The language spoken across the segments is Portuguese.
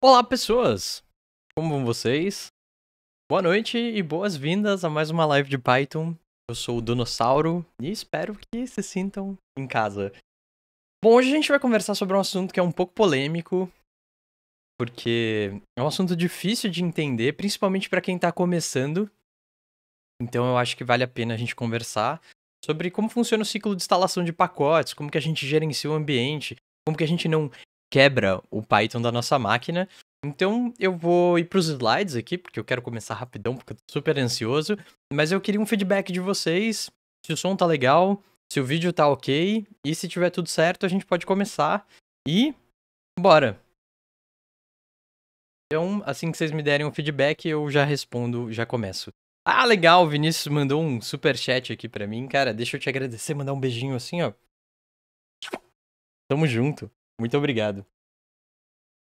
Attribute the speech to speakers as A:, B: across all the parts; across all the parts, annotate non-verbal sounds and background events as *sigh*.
A: Olá, pessoas! Como vão vocês? Boa noite
B: e boas-vindas a mais uma live de Python. Eu sou o Donossauro e espero que se sintam em casa. Bom, hoje a gente vai conversar sobre um assunto que é um pouco polêmico, porque é um assunto difícil de entender, principalmente para quem está começando. Então eu acho que vale a pena a gente conversar sobre como funciona o ciclo de instalação de pacotes, como que a gente gerencia o ambiente, como que a gente não quebra o Python da nossa máquina. Então eu vou ir para os slides aqui, porque eu quero começar rapidão, porque eu tô super ansioso. Mas eu queria um feedback de vocês, se o som tá legal, se o vídeo tá ok, e se tiver tudo certo, a gente pode começar. E bora! Então, assim que vocês me derem um feedback, eu já respondo, já começo. Ah, legal, o Vinícius mandou um super chat aqui para mim. Cara, deixa eu te agradecer, mandar um
A: beijinho assim, ó. Tamo junto. Muito obrigado.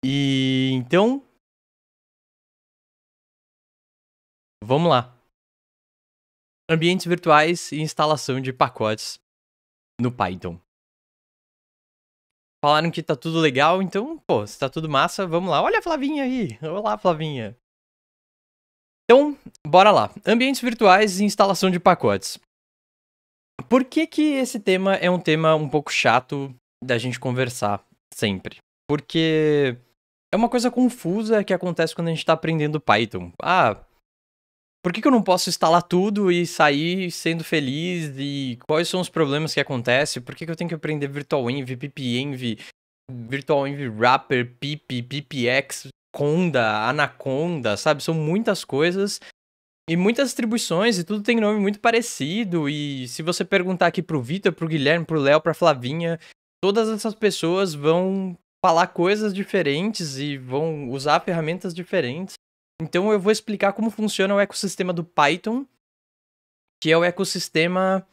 A: E então. Vamos lá. Ambientes virtuais e instalação de pacotes no Python. Falaram que tá tudo legal, então, pô, se tá tudo massa, vamos lá. Olha a Flavinha aí. Olá, Flavinha. Então,
B: bora lá. Ambientes virtuais e instalação de pacotes. Por que que esse tema é um tema um pouco chato da gente conversar? Sempre. Porque é uma coisa confusa que acontece quando a gente está aprendendo Python. Ah, por que, que, eu não posso instalar tudo e sair sendo feliz? E quais são os problemas que acontecem? Por que, que eu tenho que aprender VirtualEnv, pipenv, VirtualEnv Wrapper, pip, pipx, conda, anaconda, sabe? São muitas coisas e muitas distribuições e tudo tem nome muito parecido. E se você perguntar aqui pro Vitor, pro Guilherme, pro Léo, pra Flavinha, todas essas pessoas vão falar coisas diferentes e vão usar ferramentas diferentes. Então eu vou explicar como funciona o ecossistema do Python, que é o ecossistema,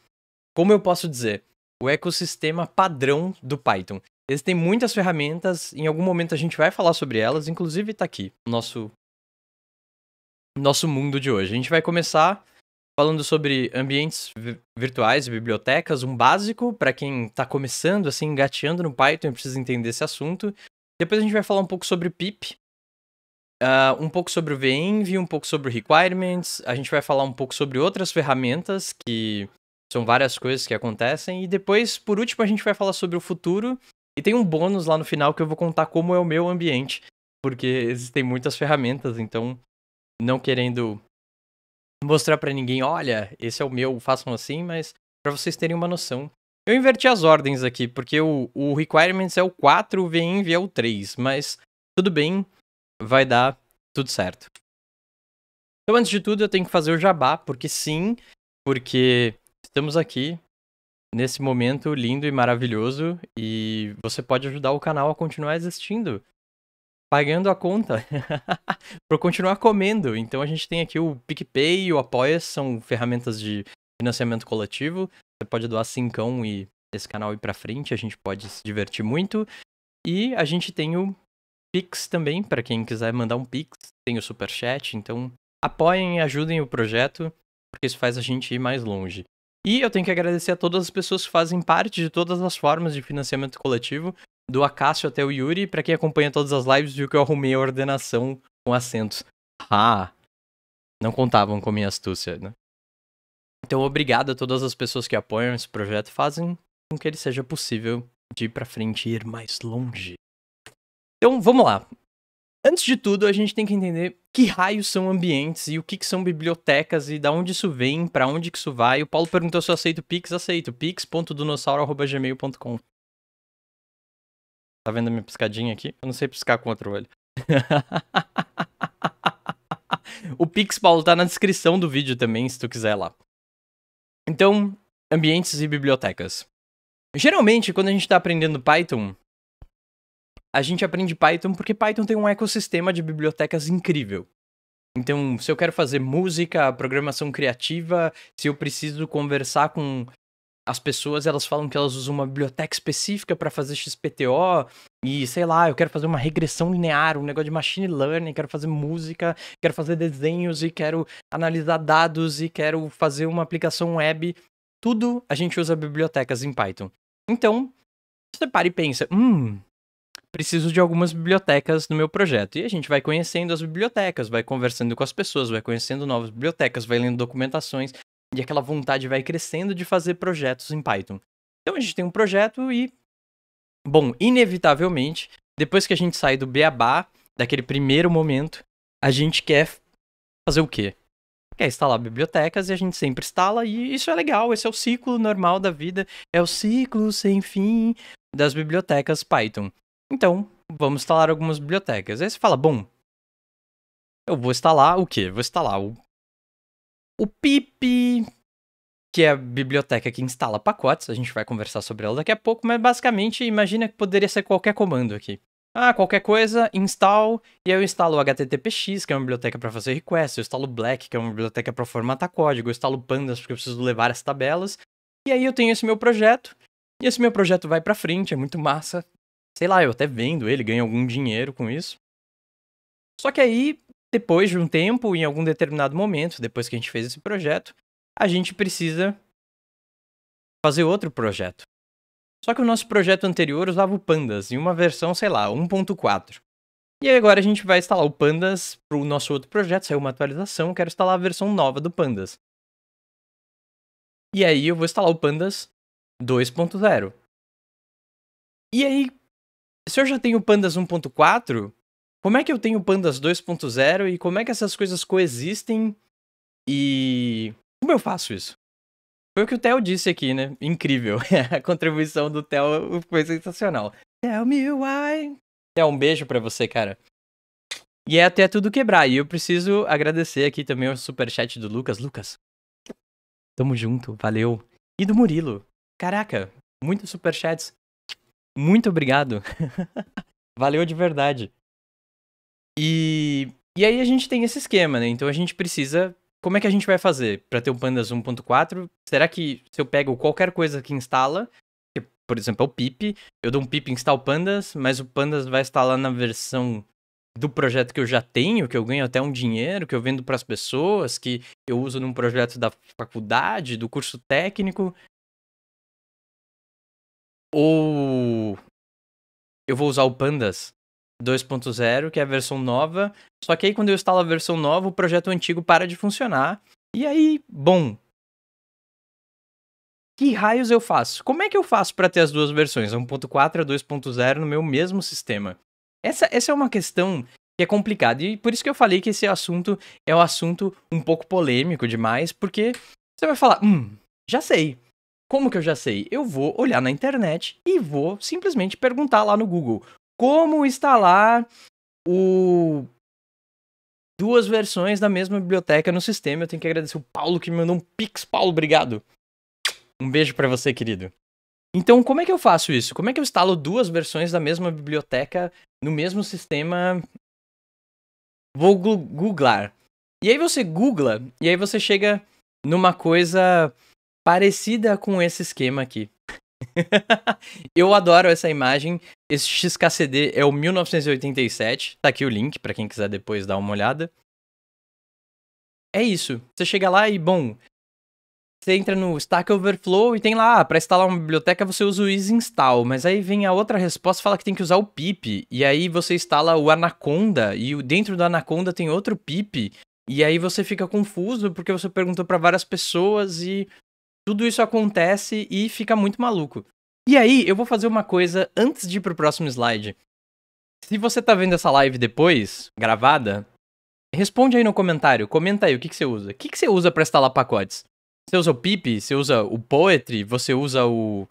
B: como eu posso dizer, o ecossistema padrão do Python. Existem muitas ferramentas, em algum momento a gente vai falar sobre elas, inclusive está aqui, nosso nosso mundo de hoje. A gente vai começar falando sobre ambientes virtuais, bibliotecas, um básico para quem está começando, assim, engateando no Python, precisa entender esse assunto. Depois a gente vai falar um pouco sobre pip, uh, um pouco sobre o venv, um pouco sobre requirements. A gente vai falar um pouco sobre outras ferramentas que são várias coisas que acontecem. E depois, por último, a gente vai falar sobre o futuro. E tem um bônus lá no final que eu vou contar como é o meu ambiente, porque existem muitas ferramentas, então não querendo mostrar para ninguém, olha, esse é o meu, façam assim, mas para vocês terem uma noção. Eu inverti as ordens aqui, porque o, o requirements é o 4, o venv é o 3, mas tudo bem, vai dar tudo certo. Então, antes de tudo, eu tenho que fazer o jabá, porque sim, porque estamos aqui nesse momento lindo e maravilhoso e você pode ajudar o canal a continuar existindo pagando a conta *laughs* para continuar comendo. Então a gente tem aqui o PicPay e o Apoia, são ferramentas de financiamento coletivo. Você pode doar cincão e esse canal ir para frente, a gente pode se divertir muito. E a gente tem o Pix também, para quem quiser mandar um Pix, tem o Super Chat, então apoiem e ajudem o projeto, porque isso faz a gente ir mais longe. E eu tenho que agradecer a todas as pessoas que fazem parte de todas as formas de financiamento coletivo, do Acácio até o Yuri. Para quem acompanha todas as lives, viu que eu arrumei a ordenação com acentos. Ah! Não contavam com minha astúcia, né? Então, obrigado a todas as pessoas que apoiam esse projeto fazem com que ele seja possível de ir pra frente e ir mais longe. Então, vamos lá. Antes de tudo, a gente tem que entender que raios são ambientes e o que, que são bibliotecas e da onde isso vem, para onde que isso vai. O Paulo perguntou se eu aceito Pix, aceito. gmail.com Tá vendo a minha piscadinha aqui? Eu não sei piscar com outro olho. *laughs* o Pixball tá na descrição do vídeo também, se tu quiser lá. Então, ambientes e bibliotecas. Geralmente, quando a gente está aprendendo Python, a gente aprende Python porque Python tem um ecossistema de bibliotecas incrível. Então, se eu quero fazer música, programação criativa, se eu preciso conversar com as pessoas elas falam que elas usam uma biblioteca específica para fazer XPTO e sei lá, eu quero fazer uma regressão linear, um negócio de machine learning, quero fazer música, quero fazer desenhos e quero analisar dados e quero fazer uma aplicação web. Tudo a gente usa bibliotecas em Python. Então, você para e pensa, hum, preciso de algumas bibliotecas no meu projeto. E a gente vai conhecendo as bibliotecas, vai conversando com as pessoas, vai conhecendo novas bibliotecas, vai lendo documentações, e aquela vontade vai crescendo de fazer projetos em Python. Então a gente tem um projeto e. Bom, inevitavelmente, depois que a gente sai do beabá, daquele primeiro momento, a gente quer fazer o quê? Quer instalar bibliotecas e a gente sempre instala, e isso é legal, esse é o ciclo normal da vida, é o ciclo sem fim das bibliotecas Python. Então, vamos instalar algumas bibliotecas. Aí você fala, bom, eu vou instalar o quê? Vou instalar o o PIP, que é a biblioteca que instala pacotes, a gente vai conversar sobre ela daqui a pouco, mas basicamente imagina que poderia ser qualquer comando aqui. Ah, qualquer coisa, install, e eu instalo o HTTPX, que é uma biblioteca para fazer requests, eu instalo o Black, que é uma biblioteca para formatar código, eu instalo Pandas, porque eu preciso levar as tabelas, e aí eu tenho esse meu projeto, e esse meu projeto vai para frente, é muito massa, sei lá, eu até vendo ele, ganho algum dinheiro com isso. Só que aí depois de um tempo, em algum determinado momento, depois que a gente fez esse projeto, a gente precisa fazer outro projeto. Só que o nosso projeto anterior usava o Pandas em uma versão, sei lá, 1.4. E agora a gente vai instalar o Pandas para o nosso outro projeto, saiu uma atualização, quero instalar a versão
A: nova do Pandas. E aí eu vou instalar o Pandas 2.0. E aí, se eu já tenho o Pandas 1.4,
B: como é que eu tenho pandas 2.0 e como é que essas coisas coexistem e como eu faço isso? Foi o que o Theo disse aqui, né? Incrível. *laughs* A contribuição do Theo foi sensacional.
A: Tell me why.
B: Theo, um beijo para você, cara. E é até tudo quebrar. E eu preciso agradecer aqui também o superchat do Lucas. Lucas, tamo junto, valeu. E do Murilo. Caraca, muitos superchats. Muito obrigado. *laughs* valeu de verdade. E, e aí a gente tem esse esquema, né? Então a gente precisa. Como é que a gente vai fazer para ter o Pandas 1.4? Será que se eu pego qualquer coisa que instala, que, por exemplo, é o pip, eu dou um pip install pandas, mas o pandas vai instalar na versão do projeto que eu já tenho, que eu ganho até um dinheiro, que eu vendo para as pessoas, que
A: eu uso num projeto da faculdade, do curso técnico. Ou eu vou usar o Pandas
B: 2.0, que é a versão nova. Só que aí quando eu instalo a versão nova, o projeto antigo para de funcionar. E aí, bom. Que raios eu faço? Como é que eu faço para ter as duas versões, 1.4 e a 2.0 no meu mesmo sistema? Essa, essa é uma questão que é complicada e por isso que eu falei que esse assunto é um assunto um pouco polêmico demais, porque você vai falar, hum, já sei, como que eu já sei? Eu vou olhar na internet e vou simplesmente perguntar lá no Google como instalar o duas versões da mesma biblioteca no sistema. Eu tenho que agradecer o Paulo que me mandou um pix. Paulo, obrigado. Um beijo para você, querido. Então, como é que eu faço isso? Como é que eu instalo duas versões da mesma biblioteca no mesmo sistema? Vou googlar. E aí você googla e aí você chega numa coisa parecida com esse esquema aqui. *laughs* eu adoro essa imagem. Esse XKCD é o 1987. Tá aqui o link para quem quiser depois dar uma olhada. É isso. Você chega lá e, bom, você entra no Stack Overflow e tem lá, ah, para instalar uma biblioteca você usa o isinstall, mas aí vem a outra resposta fala que tem que usar o pip, e aí você instala o Anaconda, e dentro do Anaconda tem outro pip, e aí você fica confuso porque você perguntou para várias pessoas e tudo isso acontece e fica muito maluco. E aí, eu vou fazer uma coisa antes de ir pro próximo slide. Se você tá vendo essa live depois, gravada, responde aí no comentário, comenta aí o que, que você usa. O que, que você usa para instalar pacotes? Você usa o pip? Você usa o Poetry? Você usa o...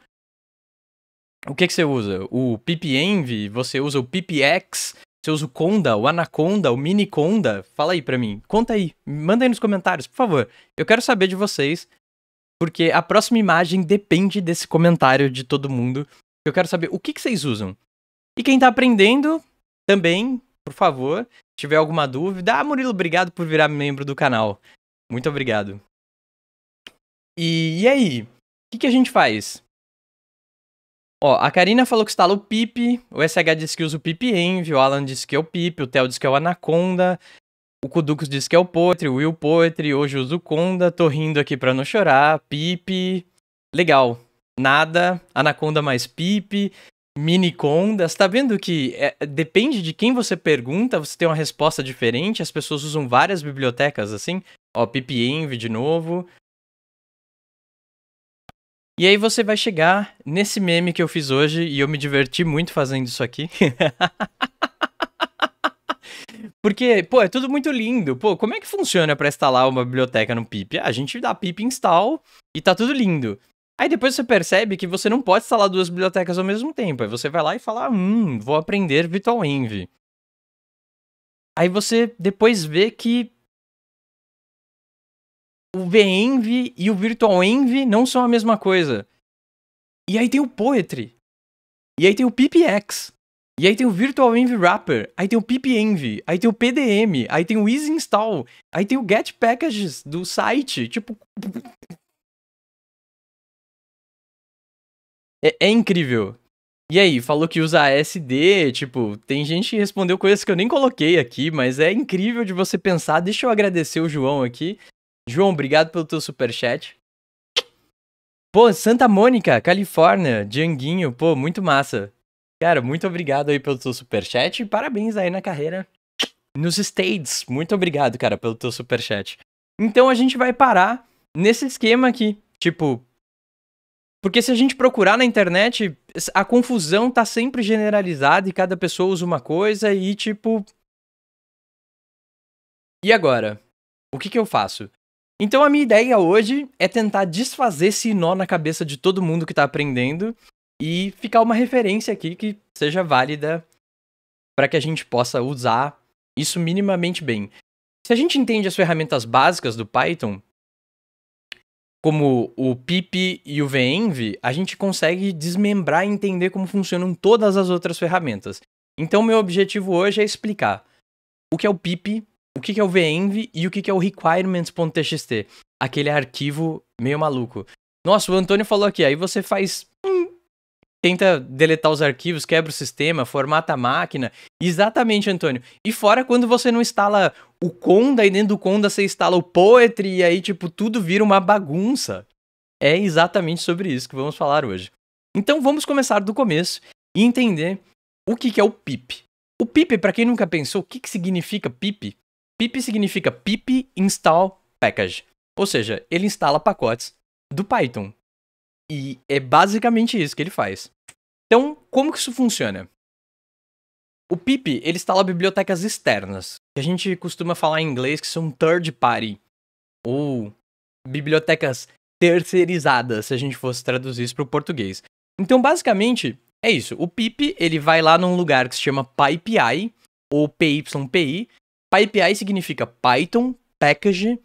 B: O que, que você usa? O pipenv? Você usa o pipx? Você usa o Conda, o Anaconda, o miniconda? Fala aí pra mim. Conta aí. Manda aí nos comentários, por favor. Eu quero saber de vocês porque a próxima imagem depende desse comentário de todo mundo. Eu quero saber o que, que vocês usam. E quem tá aprendendo, também, por favor, se tiver alguma dúvida. Ah, Murilo, obrigado por virar membro do canal. Muito obrigado. E, e aí? O que, que a gente faz? Ó, a Karina falou que instala o PIP, o SH disse que usa o PIP Envy, o Alan disse que é o PIP, o Theo disse que é o Anaconda, o Kudux diz que é o Poetry, o Will Poetry, hoje uso Conda, tô rindo aqui pra não chorar, Pipe. Legal. Nada, Anaconda mais Pipe, Você Tá vendo que é, depende de quem você pergunta, você tem uma resposta diferente, as pessoas usam várias bibliotecas assim. Ó, Pipe Envy de novo. E aí você vai chegar nesse meme que eu fiz hoje e eu me diverti muito fazendo isso aqui. *laughs* Porque, pô, é tudo muito lindo. Pô, como é que funciona para instalar uma biblioteca no pip? Ah, a gente dá pip install e tá tudo lindo. Aí depois você percebe que você não pode instalar duas bibliotecas ao mesmo tempo. Aí você vai lá e fala, hum, vou aprender VirtualEnv.
A: Aí você depois vê que o VEnv e o VirtualEnv não são a mesma coisa.
B: E aí tem o Poetry. E aí tem o PipX. E aí tem o Virtual Envy Wrapper,
A: aí tem o pipenv, aí tem o PDM, aí tem o Easy Install, aí tem o Get Packages do site, tipo... É, é incrível. E aí, falou que usa ASD, tipo, tem gente que respondeu
B: coisas que eu nem coloquei aqui, mas é incrível de você pensar. Deixa eu agradecer o João aqui. João, obrigado pelo teu superchat. Pô, Santa Mônica, Califórnia, Djanguinho, pô, muito massa. Cara, muito obrigado aí pelo teu superchat e parabéns aí na carreira nos States. Muito obrigado, cara, pelo teu superchat. Então a gente vai parar nesse esquema aqui. Tipo, porque se a gente procurar na internet, a confusão tá sempre generalizada e cada pessoa usa uma coisa e tipo. E agora? O que, que eu faço? Então a minha ideia hoje é tentar desfazer esse nó na cabeça de todo mundo que tá aprendendo e ficar uma referência aqui que seja válida para que a gente possa usar isso minimamente bem. Se a gente entende as ferramentas básicas do Python, como o pip e o venv, a gente consegue desmembrar e entender como funcionam todas as outras ferramentas. Então, meu objetivo hoje é explicar o que é o pip, o que é o venv e o que é o requirements.txt, aquele arquivo meio maluco. Nossa, o Antônio falou aqui, aí você faz tenta deletar os arquivos, quebra o sistema, formata a máquina. Exatamente, Antônio. E fora quando você não instala o Conda e dentro do Conda você instala o Poetry e aí, tipo, tudo vira uma bagunça. É exatamente sobre isso que vamos falar hoje. Então vamos começar do começo e entender o que, que é o PIP. O PIP, para quem nunca pensou, o que, que significa PIP? PIP significa PIP Install Package, ou seja, ele instala pacotes do Python. E é basicamente isso que ele faz. Então, como que isso funciona? O PIP, ele instala bibliotecas externas, que a gente costuma falar em inglês que são third party, ou bibliotecas terceirizadas, se a gente fosse traduzir isso para o português. Então, basicamente, é isso. O PIP, ele vai lá num lugar que se chama PyPI, ou PYPI. PyPI significa Python Package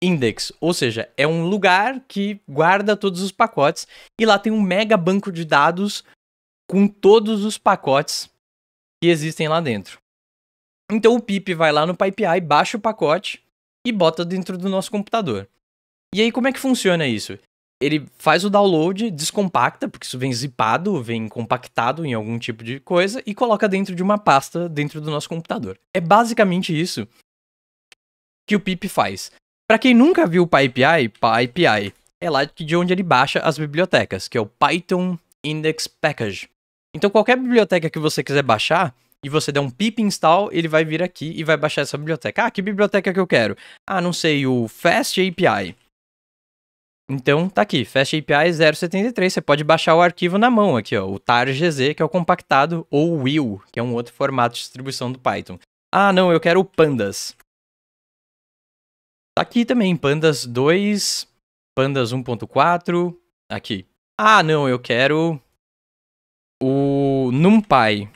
B: Index, ou seja, é um lugar que guarda todos os pacotes e lá tem um mega banco de dados com todos os pacotes que existem lá dentro. Então o pip vai lá no PyPI, baixa o pacote e bota dentro do nosso computador. E aí como é que funciona isso? Ele faz o download, descompacta, porque isso vem zipado, vem compactado em algum tipo de coisa e coloca dentro de uma pasta dentro do nosso computador. É basicamente isso que o pip faz. Para quem nunca viu o PyPI, PyPI é lá de onde ele baixa as bibliotecas, que é o Python Index Package. Então qualquer biblioteca que você quiser baixar, e você der um pip install, ele vai vir aqui e vai baixar essa biblioteca. Ah, que biblioteca que eu quero? Ah, não sei, o Fast API. Então, tá aqui, Fast API 073, você pode baixar o arquivo na mão aqui, ó, o tar.gz, que é o compactado, ou o will, que é um outro formato de distribuição do Python. Ah, não, eu quero o pandas. Tá aqui também, pandas 2, pandas 1.4, aqui. Ah, não, eu quero o NumPy.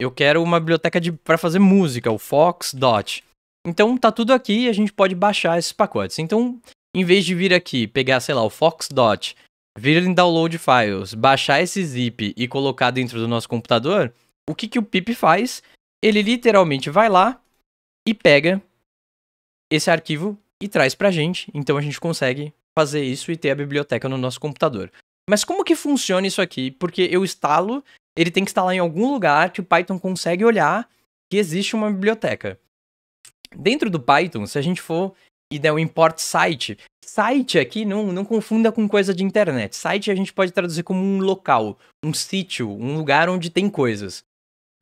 B: Eu quero uma biblioteca para fazer música, o Fox Dot. Então tá tudo aqui e a gente pode baixar esses pacotes. Então, em vez de vir aqui, pegar, sei lá, o Fox Dot, vir em download files, baixar esse zip e colocar dentro do nosso computador, o que, que o pip faz? Ele literalmente vai lá e pega esse arquivo e traz pra gente. Então a gente consegue fazer isso e ter a biblioteca no nosso computador. Mas como que funciona isso aqui? Porque eu instalo, ele tem que instalar em algum lugar que o Python consegue olhar que existe uma biblioteca. Dentro do Python, se a gente for e der o um import site, site aqui não, não confunda com coisa de internet. Site a gente pode traduzir como um local, um sítio, um lugar onde tem coisas.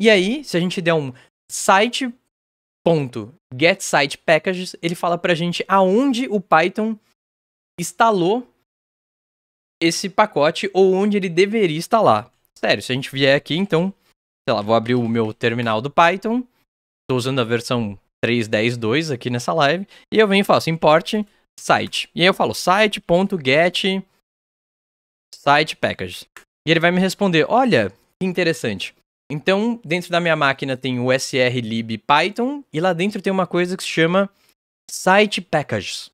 B: E aí, se a gente der um site ponto get site packages, ele fala pra gente aonde o Python instalou esse pacote ou onde ele deveria instalar. Sério, se a gente vier aqui, então, sei lá, vou abrir o meu terminal do Python, estou usando a versão 3.10.2 aqui nessa live, e eu venho e faço import site. E aí eu falo site.get site package. E ele vai me responder: olha, que interessante. Então, dentro da minha máquina tem o srlib Python, e lá dentro tem uma coisa que se chama site packages.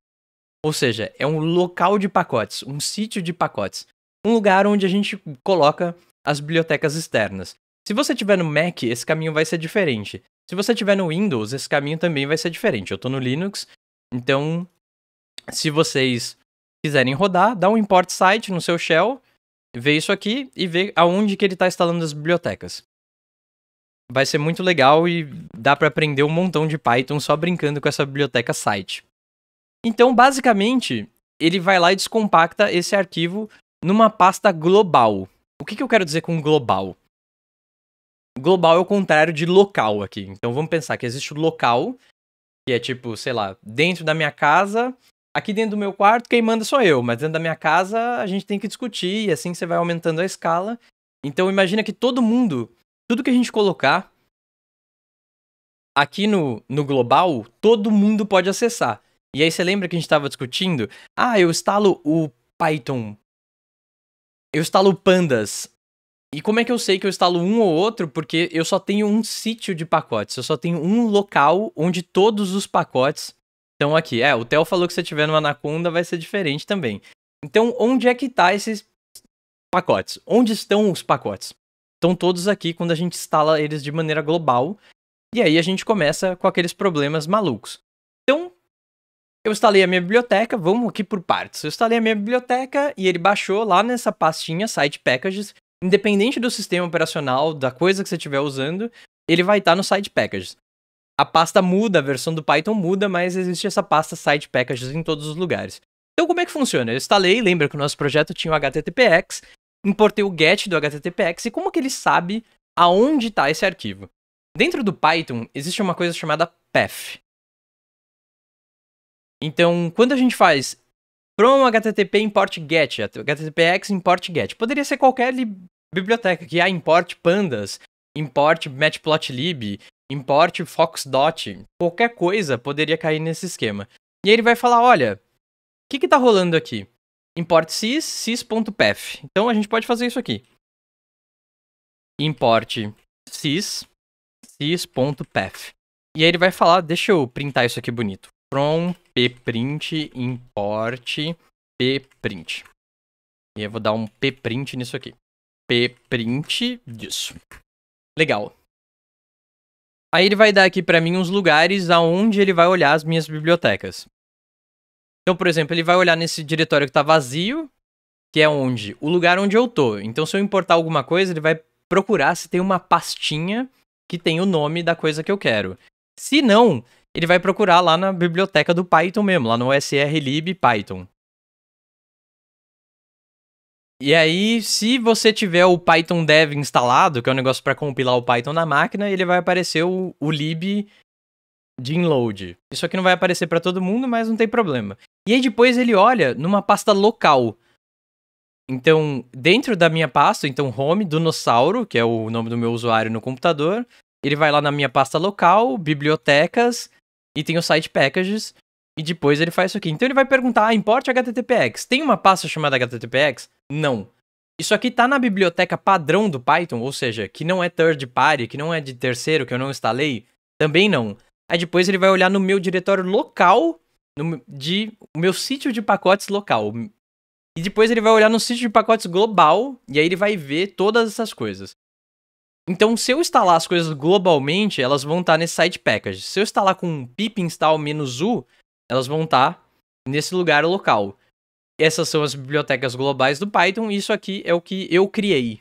B: Ou seja, é um local de pacotes, um sítio de pacotes. Um lugar onde a gente coloca as bibliotecas externas. Se você tiver no Mac, esse caminho vai ser diferente. Se você tiver no Windows, esse caminho também vai ser diferente. Eu estou no Linux, então se vocês quiserem rodar, dá um import site no seu shell, vê isso aqui e vê aonde que ele está instalando as bibliotecas. Vai ser muito legal e dá para aprender um montão de Python só brincando com essa biblioteca site. Então, basicamente, ele vai lá e descompacta esse arquivo numa pasta global. O que, que eu quero dizer com global? Global é o contrário de local aqui. Então vamos pensar que existe o local, que é tipo, sei lá, dentro da minha casa, aqui dentro do meu quarto, quem manda sou eu, mas dentro da minha casa a gente tem que discutir e assim você vai aumentando a escala. Então imagina que todo mundo, tudo que a gente colocar aqui no, no global, todo mundo pode acessar. E aí você lembra que a gente estava discutindo? Ah, eu instalo o Python. Eu instalo o Pandas. E como é que eu sei que eu instalo um ou outro? Porque eu só tenho um sítio de pacotes. Eu só tenho um local onde todos os pacotes estão aqui. É, o Theo falou que se tiver no Anaconda vai ser diferente também. Então, onde é que tá esses pacotes? Onde estão os pacotes? Estão todos aqui quando a gente instala eles de maneira global. E aí a gente começa com aqueles problemas malucos. Então, eu instalei a minha biblioteca, vamos aqui por partes. Eu instalei a minha biblioteca e ele baixou lá nessa pastinha Site Packages. Independente do sistema operacional, da coisa que você estiver usando, ele vai estar tá no Site Packages. A pasta muda, a versão do Python muda, mas existe essa pasta Site Packages em todos os lugares. Então, como é que funciona? Eu instalei, lembra que o nosso projeto tinha o HTTPX, importei o get do HTTPX e como que ele sabe aonde está esse arquivo? Dentro do Python, existe uma coisa chamada path. Então, quando a gente faz from http import get, httpx import get, poderia ser qualquer biblioteca que há ah, import pandas, import matplotlib, import foxdot, qualquer coisa poderia cair nesse esquema. E aí ele vai falar, olha, o
A: que está rolando aqui? Import sys, sys.path. Então a gente pode fazer isso aqui. Import sys, sys.path.
B: E aí ele vai falar, deixa eu printar isso aqui bonito from pprint
A: import pprint. E eu vou dar um pprint nisso aqui. pprint disso. Legal. Aí ele vai dar aqui para mim uns lugares aonde ele vai olhar as minhas bibliotecas.
B: Então, por exemplo, ele vai olhar nesse diretório que está vazio, que é onde? O lugar onde eu tô. Então, se eu importar alguma coisa, ele vai procurar se tem uma pastinha que tem o nome da coisa que eu quero. Se não, ele vai procurar lá na biblioteca do Python mesmo, lá no srlib Python. E aí, se você tiver o Python Dev instalado, que é um negócio para compilar o Python na máquina, ele vai aparecer o, o lib de Isso aqui não vai aparecer para todo mundo, mas não tem problema. E aí depois ele olha numa pasta local. Então, dentro da minha pasta, então home, dinossauro, que é o nome do meu usuário no computador, ele vai lá na minha pasta local, bibliotecas, e tem o site packages, e depois ele faz isso aqui. Então ele vai perguntar, ah, importe HTTPX. Tem uma pasta chamada HTTPX? Não. Isso aqui tá na biblioteca padrão do Python, ou seja, que não é third party, que não é de terceiro, que eu não instalei? Também não. Aí depois ele vai olhar no meu diretório local, no, de, o meu sítio de pacotes local. E depois ele vai olhar no sítio de pacotes global, e aí ele vai ver todas essas coisas. Então, se eu instalar as coisas globalmente, elas vão estar tá nesse site package. Se eu instalar com pip install "-u", elas vão estar tá nesse lugar local. Essas são as bibliotecas globais do Python, e isso aqui é o que eu criei.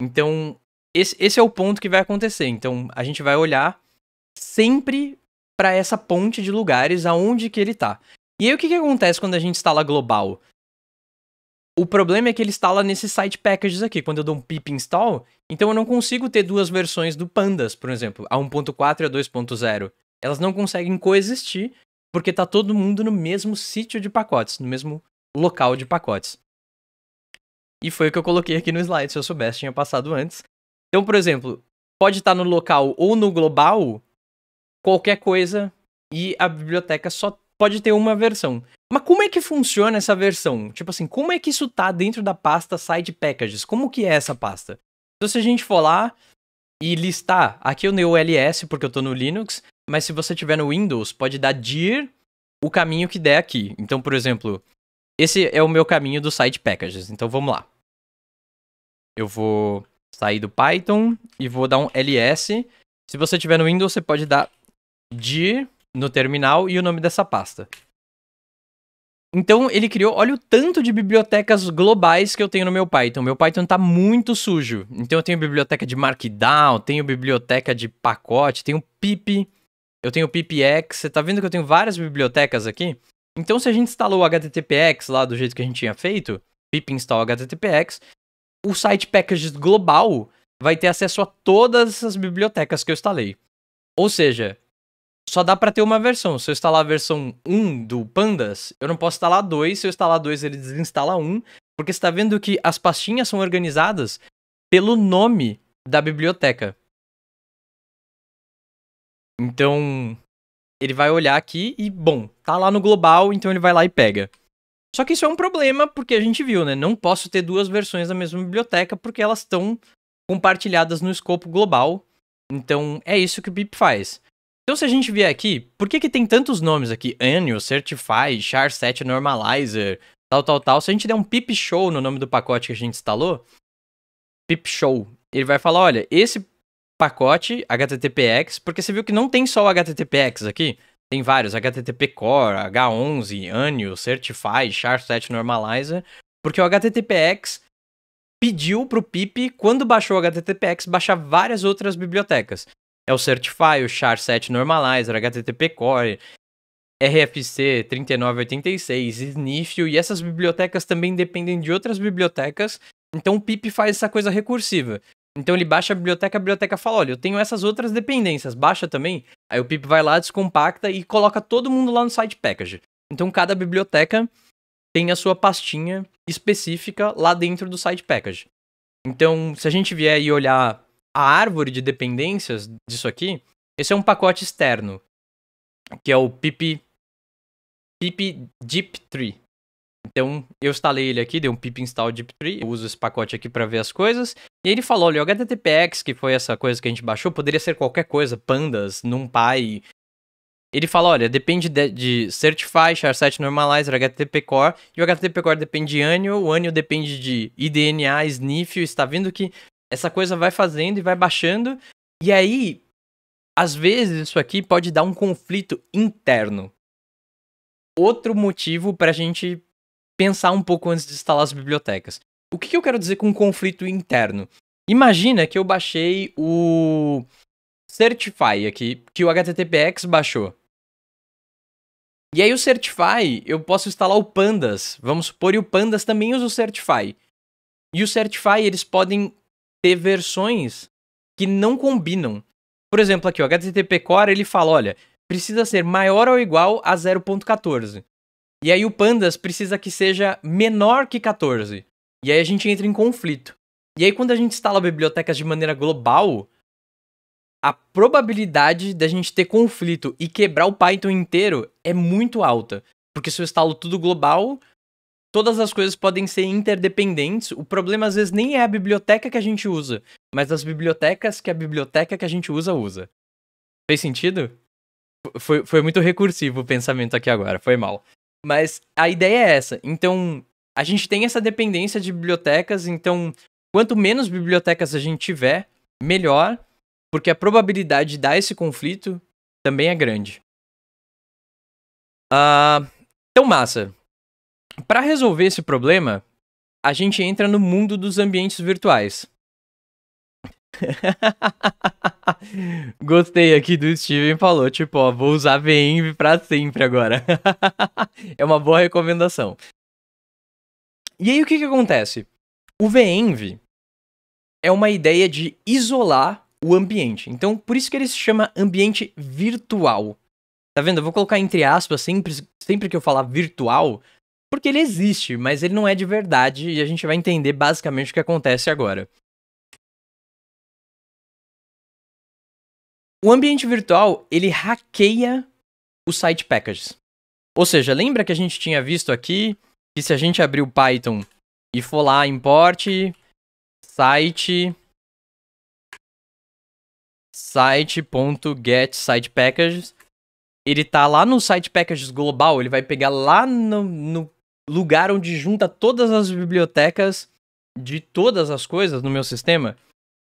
B: Então, esse, esse é o ponto que vai acontecer. Então, a gente vai olhar sempre para essa ponte de lugares aonde que ele está. E aí, o que, que acontece quando a gente instala global? O problema é que ele instala nesses site packages aqui, quando eu dou um pip install, então eu não consigo ter duas versões do Pandas, por exemplo, a 1.4 e a 2.0. Elas não conseguem coexistir, porque está todo mundo no mesmo sítio de pacotes, no mesmo local de pacotes. E foi o que eu coloquei aqui no slide, se eu soubesse, tinha passado antes. Então, por exemplo, pode estar tá no local ou no global qualquer coisa e a biblioteca só pode ter uma versão. Mas como é que funciona essa versão? Tipo assim, como é que isso tá dentro da pasta Side Packages? Como que é essa pasta? Então se a gente for lá e listar, aqui eu dei o ls porque eu tô no Linux, mas se você tiver no Windows, pode dar dir o caminho que der aqui. Então, por exemplo, esse é o meu caminho do Side Packages. Então vamos lá. Eu vou sair do Python e vou dar um ls. Se você tiver no Windows, você pode dar dir no terminal e o nome dessa pasta. Então ele criou, olha o tanto de bibliotecas globais que eu tenho no meu Python. Meu Python tá muito sujo. Então eu tenho biblioteca de Markdown, tenho biblioteca de pacote, tenho pip, eu tenho pipx. Você tá vendo que eu tenho várias bibliotecas aqui? Então se a gente instalou o httpx lá do jeito que a gente tinha feito, pip install httpx, o site packages global vai ter acesso a todas essas bibliotecas que eu instalei. Ou seja, só dá para ter uma versão. Se eu instalar a versão 1 do Pandas, eu não posso instalar 2. Se eu instalar 2, ele desinstala 1. Porque você está vendo que as pastinhas são organizadas
A: pelo nome da biblioteca. Então, ele vai olhar aqui e, bom, tá lá no global, então ele vai lá
B: e pega. Só que isso é um problema porque a gente viu, né? Não posso ter duas versões da mesma biblioteca porque elas estão compartilhadas no escopo global. Então, é isso que o BIP faz. Então, se a gente vier aqui, por que, que tem tantos nomes aqui? Annual, Certify, Char7 Normalizer, tal, tal, tal. Se a gente der um pip show no nome do pacote que a gente instalou, pip show, ele vai falar, olha, esse pacote HTTPX, porque você viu que não tem só o HTTPX aqui, tem vários, HTTP Core, H11, Annual, Certify, Char7 Normalizer, porque o HTTPX pediu para o PIP, quando baixou o HTTPX, baixar várias outras bibliotecas é o Certify, o char 7 Normalizer, HTTP Core, RFC 3986, sniffle e essas bibliotecas também dependem de outras bibliotecas, então o PIP faz essa coisa recursiva. Então ele baixa a biblioteca, a biblioteca fala, olha, eu tenho essas outras dependências, baixa também. Aí o PIP vai lá, descompacta e coloca todo mundo lá no site package. Então cada biblioteca tem a sua pastinha específica lá dentro do site package. Então, se a gente vier e olhar a árvore de dependências disso aqui, esse é um pacote externo, que é o pip, pip deep tree. Então, eu instalei ele aqui, dei um pip install deep tree, eu uso esse pacote aqui para ver as coisas. E ele falou, olha, o HTTPX, que foi essa coisa que a gente baixou, poderia ser qualquer coisa, pandas, numpy. Ele fala, olha, depende de, de certify, ShareSet normalizer, HTTP core, e o HTTP core depende de annual, o annual depende de IDNA, sniff, está vendo que essa coisa vai fazendo e vai baixando. E aí, às vezes, isso aqui pode dar um conflito interno. Outro motivo para a gente pensar um pouco antes de instalar as bibliotecas. O que, que eu quero dizer com conflito interno? Imagina que eu baixei o Certify aqui, que o HTTPX baixou. E aí o Certify, eu posso instalar o Pandas, vamos supor, e o Pandas também usa o Certify. E o Certify, eles podem ter versões que não combinam. Por exemplo, aqui, o HTTP Core, ele fala, olha, precisa ser maior ou igual a 0.14. E aí o pandas precisa que seja menor que 14. E aí a gente entra em conflito. E aí quando a gente instala bibliotecas de maneira global, a probabilidade da gente ter conflito e quebrar o Python inteiro é muito alta. Porque se eu instalo tudo global, todas as coisas podem ser interdependentes. O problema às vezes nem é a biblioteca que a gente usa, mas as bibliotecas que a biblioteca que a gente usa usa. Fez sentido? Foi, foi muito recursivo o pensamento aqui agora, foi mal. Mas a ideia é essa. Então, a gente tem essa dependência de bibliotecas, então, quanto menos bibliotecas a gente tiver, melhor, porque a probabilidade de dar esse
A: conflito também é grande. Uh, então, massa. Para resolver esse problema, a gente entra no mundo dos ambientes
B: virtuais. *laughs* Gostei aqui do Steven falou, tipo, ó, vou usar VMV para sempre agora. *laughs* é uma boa recomendação. E aí o que que acontece? O VMV é uma ideia de isolar o ambiente. Então, por isso que ele se chama ambiente virtual. Tá vendo? Eu vou colocar entre aspas sempre, sempre que eu falar virtual,
A: porque ele existe, mas ele não é de verdade e a gente vai entender basicamente o que acontece agora. O ambiente virtual, ele hackeia os site packages. Ou seja, lembra que a gente tinha
B: visto aqui que se a gente abrir o Python e for lá import site site.get site packages, ele tá lá no site packages global, ele vai pegar lá no, no lugar onde junta todas as bibliotecas de todas as coisas no meu sistema.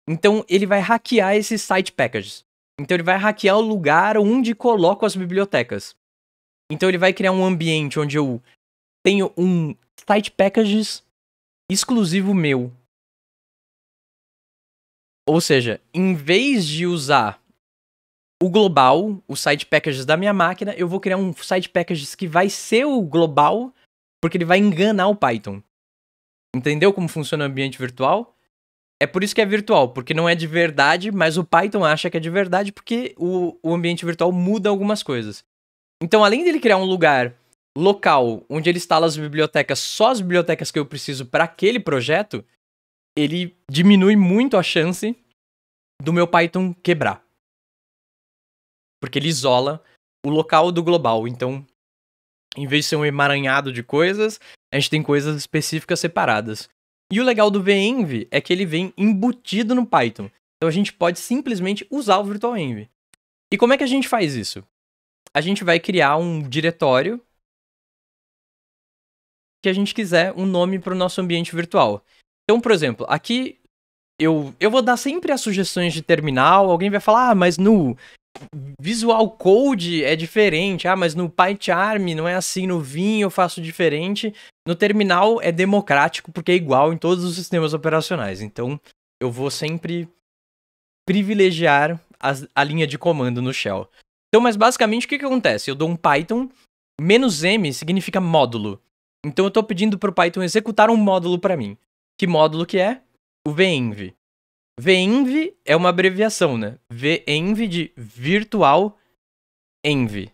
B: Então ele vai hackear esses site packages. Então ele vai hackear o lugar onde coloco as bibliotecas. Então ele vai criar um ambiente onde eu
A: tenho um site packages exclusivo meu. Ou seja, em vez de usar
B: o global, o site packages da minha máquina, eu vou criar um site packages que vai ser o global porque ele vai enganar o Python. Entendeu como funciona o ambiente virtual? É por isso que é virtual, porque não é de verdade, mas o Python acha que é de verdade porque o, o ambiente virtual muda algumas coisas. Então, além dele criar um lugar local onde ele instala as bibliotecas, só as bibliotecas que eu preciso para aquele projeto, ele diminui muito a chance do meu Python quebrar. Porque ele isola o local do global. Então, em vez de ser um emaranhado de coisas, a gente tem coisas específicas separadas. E o legal do VEnv é que ele vem embutido no Python. Então a gente pode simplesmente usar o VirtualEnv. E como é que a gente faz isso? A gente vai criar um diretório que a gente quiser um nome para o nosso ambiente virtual. Então, por exemplo, aqui eu, eu vou dar sempre as sugestões de terminal, alguém vai falar, ah, mas no visual code é diferente. Ah, mas no PyCharm não é assim, no Vim eu faço diferente. No terminal é democrático porque é igual em todos os sistemas operacionais. Então eu vou sempre privilegiar a, a linha de comando no shell. Então, mas basicamente o que, que acontece? Eu dou um Python, menos M significa módulo. Então eu estou pedindo para o Python executar um módulo para mim. Que módulo que é? O venv. VENV é uma abreviação, né? VENV de Virtual Env.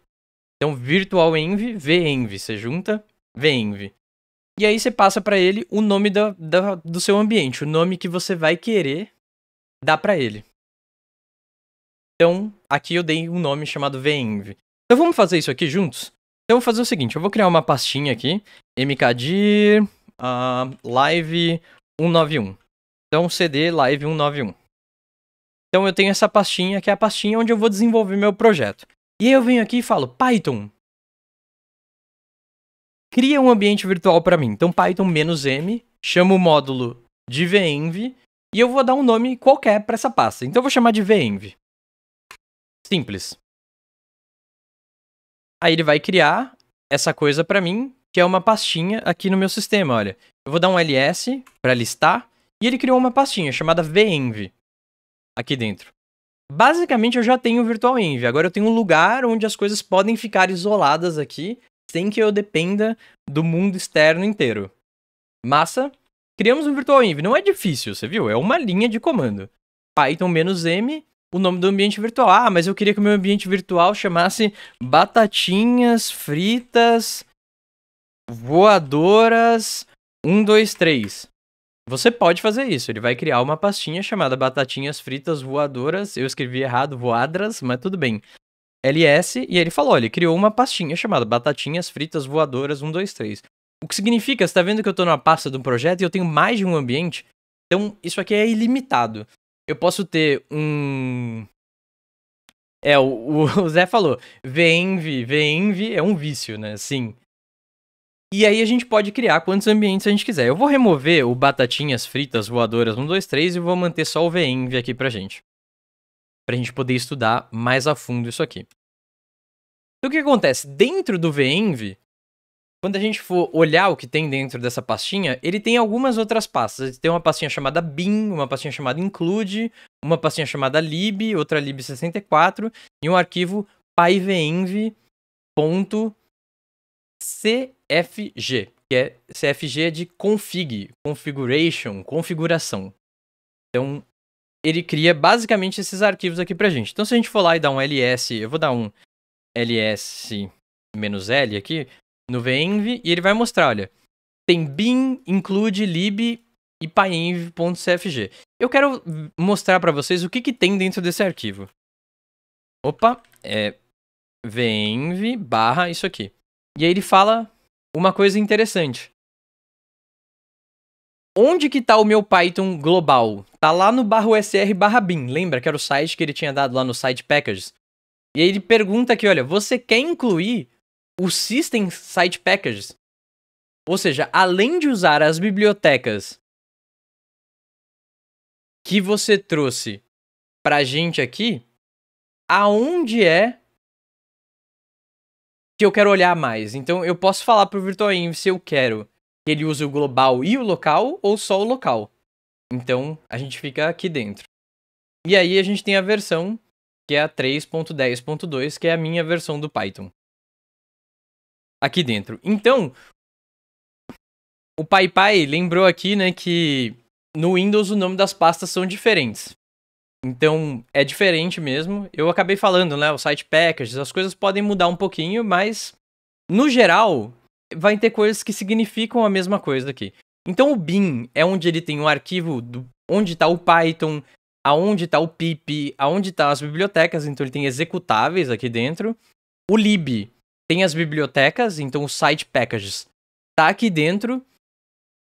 B: Então, Virtual Env, VENV. Você junta, VENV. E aí você passa para ele o nome da, da, do seu ambiente, o nome que você vai querer dar para ele. Então, aqui eu dei um nome chamado venv. Então vamos fazer isso aqui juntos? Então eu vou fazer o seguinte, eu vou criar uma pastinha aqui, mkdir uh, ah, live 191.
A: Então, CD Live 191. Então, eu tenho essa pastinha, que é a pastinha onde eu vou desenvolver meu projeto. E eu venho aqui e falo, Python,
B: cria um ambiente virtual para mim. Então, Python "-m", chama o módulo de venv, e
A: eu vou dar um nome qualquer para essa pasta. Então, eu vou chamar de venv. Simples. Aí ele vai criar essa coisa para mim,
B: que é uma pastinha aqui no meu sistema, olha. Eu vou dar um ls para listar, e ele criou uma pastinha chamada venv aqui dentro. Basicamente eu já tenho o VirtualEnv, agora eu tenho um lugar onde as coisas podem ficar isoladas aqui, sem que eu dependa do mundo externo inteiro. Massa, criamos um VirtualEnv, não é difícil, você viu? É uma linha de comando. Python-m, o nome do ambiente virtual. Ah, mas eu queria que o meu ambiente virtual chamasse batatinhas fritas voadoras 123. Você pode fazer isso. Ele vai criar uma pastinha chamada Batatinhas Fritas Voadoras. Eu escrevi errado, voadras, mas tudo bem. LS, e ele falou: ele criou uma pastinha chamada Batatinhas Fritas Voadoras 3. O que significa, você tá vendo que eu tô numa pasta de um projeto e eu tenho mais de um ambiente? Então, isso aqui é ilimitado. Eu posso ter um. É, o, o *laughs* Zé falou: VENV, VENV é um vício, né? Sim. E aí a gente pode criar quantos ambientes a gente quiser. Eu vou remover o batatinhas fritas voadoras 1, 2, 3 e vou manter só o venv aqui pra gente. Pra gente poder estudar mais a fundo isso aqui. Então o que acontece? Dentro do venv, quando a gente for olhar o que tem dentro dessa pastinha, ele tem algumas outras pastas. Ele tem uma pastinha chamada bin, uma pastinha chamada include, uma pastinha chamada lib, outra lib64 e um arquivo pyvenv.com CFG, que é CFG é de config, configuration, configuração. Então, ele cria basicamente esses arquivos aqui pra gente. Então, se a gente for lá e dar um ls, eu vou dar um ls-l aqui no venv e ele vai mostrar, olha, tem bin, include, lib e pyenv.cfg. Eu quero mostrar para vocês o que, que tem dentro desse arquivo. Opa,
A: é venv barra isso aqui. E aí ele fala uma coisa interessante. Onde que tá o meu Python
B: global? Tá lá no barro sr barra bin, lembra que era o site que ele tinha dado lá no site packages? E aí ele pergunta aqui, olha, você quer incluir o system site packages?
A: Ou seja, além de usar as bibliotecas que você trouxe pra gente aqui, aonde é que eu quero olhar mais. Então eu posso falar pro
B: Inv se eu quero que ele use o global e o local ou só o local. Então a gente fica aqui dentro. E aí a gente tem a versão que é a 3.10.2, que é a minha versão do Python. Aqui dentro. Então, o PyPy lembrou aqui, né, que no Windows o nome das pastas são diferentes. Então é diferente mesmo. Eu acabei falando, né? O site packages, as coisas podem mudar um pouquinho, mas no geral vai ter coisas que significam a mesma coisa aqui. Então o bin é onde ele tem um arquivo do, onde está o Python, aonde está o pip, aonde estão tá as bibliotecas, então ele tem executáveis aqui dentro. O lib tem as bibliotecas, então o site packages
A: está aqui dentro.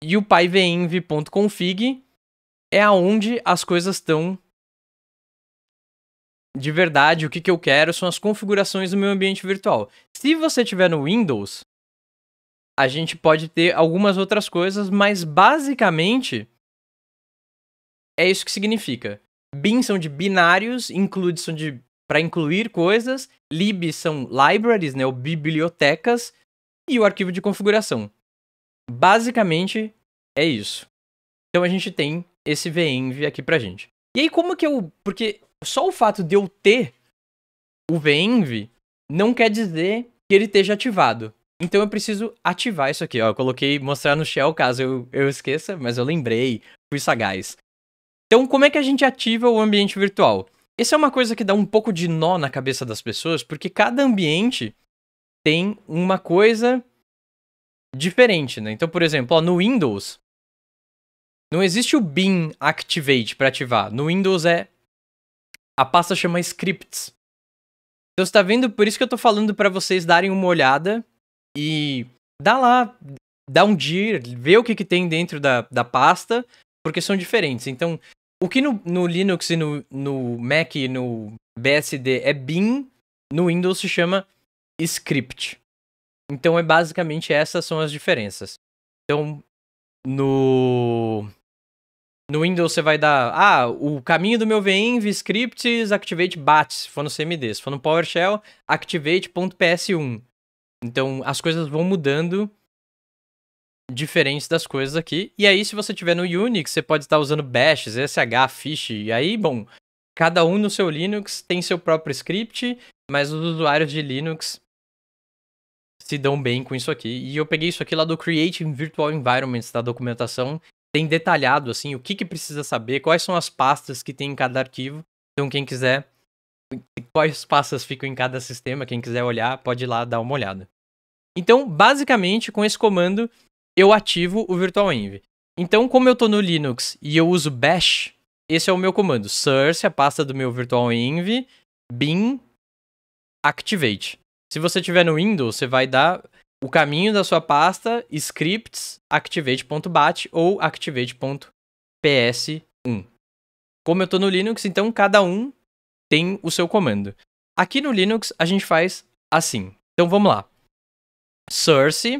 A: E o pyvenv.config é aonde as coisas estão de verdade, o que, que eu quero
B: são as configurações do meu ambiente virtual. Se você tiver no Windows, a gente pode ter algumas outras coisas, mas basicamente é isso que significa. Bin são de binários, include são de para incluir coisas, libs são libraries, né, ou bibliotecas e o arquivo de configuração. Basicamente é isso. Então a gente tem esse venv aqui pra gente. E aí como que eu, porque só o fato de eu ter o venv não quer dizer que ele esteja ativado. Então eu preciso ativar isso aqui, ó. Eu coloquei mostrar no shell caso eu, eu esqueça, mas eu lembrei, fui sagaz. Então, como é que a gente ativa o ambiente virtual? Essa é uma coisa que dá um pouco de nó na cabeça das pessoas, porque cada ambiente tem uma coisa diferente, né? Então, por exemplo, ó, no Windows, não existe o bin activate para ativar. No Windows é a pasta chama scripts. Então você tá vendo? Por isso que eu tô falando para vocês darem uma olhada e dá lá, dá um dir, vê o que, que tem dentro da, da pasta, porque são diferentes. Então, o que no, no Linux e no, no Mac e no BSD é bin, no Windows se chama script. Então é basicamente essas são as diferenças. Então
A: no no Windows você
B: vai dar, ah, o caminho do meu venv scripts activate bat, se for no CMD, se for no PowerShell, activate.ps1. Então as coisas vão mudando diferentes das coisas aqui. E aí se você tiver no Unix, você pode estar usando bash, sh, fish, e aí, bom, cada um no seu Linux tem seu próprio script, mas os usuários de Linux se dão bem com isso aqui. E eu peguei isso aqui lá do Creating Virtual Environments da documentação tem detalhado assim o que, que precisa saber, quais são as pastas que tem em cada arquivo. Então quem quiser, quais pastas ficam em cada sistema, quem quiser olhar, pode ir lá dar uma olhada. Então, basicamente, com esse comando, eu ativo o virtualenv. Então, como eu estou no Linux e eu uso bash, esse é o meu comando, source, a pasta do meu virtualenv, bin, activate. Se você tiver no Windows, você vai dar o caminho da sua pasta scripts activate.bat ou activate.ps1. Como eu estou no Linux, então cada um tem o seu comando. Aqui no Linux a gente faz assim. Então vamos lá. Source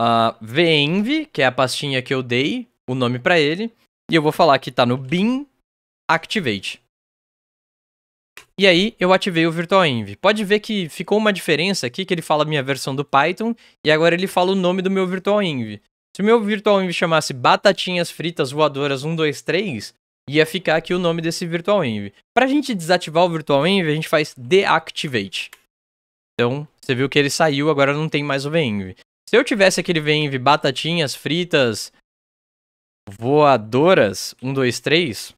B: uh, venv, que é a pastinha que eu dei o nome para ele, e eu vou falar que está no bin activate. E aí eu ativei o VirtualEnv. Pode ver que ficou uma diferença aqui, que ele fala a minha versão do Python, e agora ele fala o nome do meu VirtualEnv. Se o meu VirtualEnv chamasse Batatinhas Fritas Voadoras 123, ia ficar aqui o nome desse VirtualEnv. Para a gente desativar o VirtualEnv, a gente faz deactivate. Então, você viu que ele saiu, agora não tem mais o venv. Se eu tivesse aquele venv batatinhas fritas voadoras 1 2 3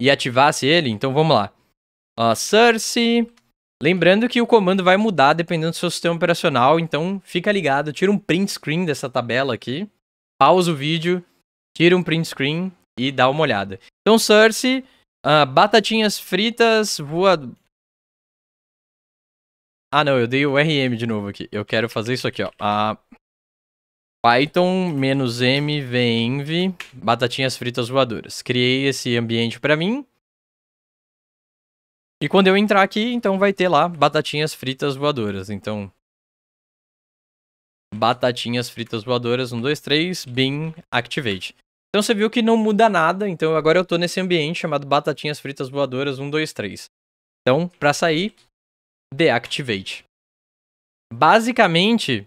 B: e ativasse ele, então vamos lá. Ó, Source. Lembrando que o comando vai mudar dependendo do seu sistema operacional, então fica ligado, tira um print screen dessa tabela aqui, pausa o vídeo, tira um print screen e dá uma olhada. Então, source, uh, ah, batatinhas fritas, voa... Ah, não, eu dei o RM de novo aqui. Eu quero fazer isso aqui, ó. Uh, Python menos M, venv, batatinhas fritas
A: voadoras. Criei esse ambiente para mim. E quando eu entrar aqui, então vai ter lá batatinhas fritas voadoras. Então.
B: Batatinhas fritas voadoras, 1, 2, 3, bin, activate. Então você viu que não muda nada, então agora eu tô nesse ambiente chamado batatinhas fritas voadoras 1, 2, 3. Então, para sair, deactivate. Basicamente,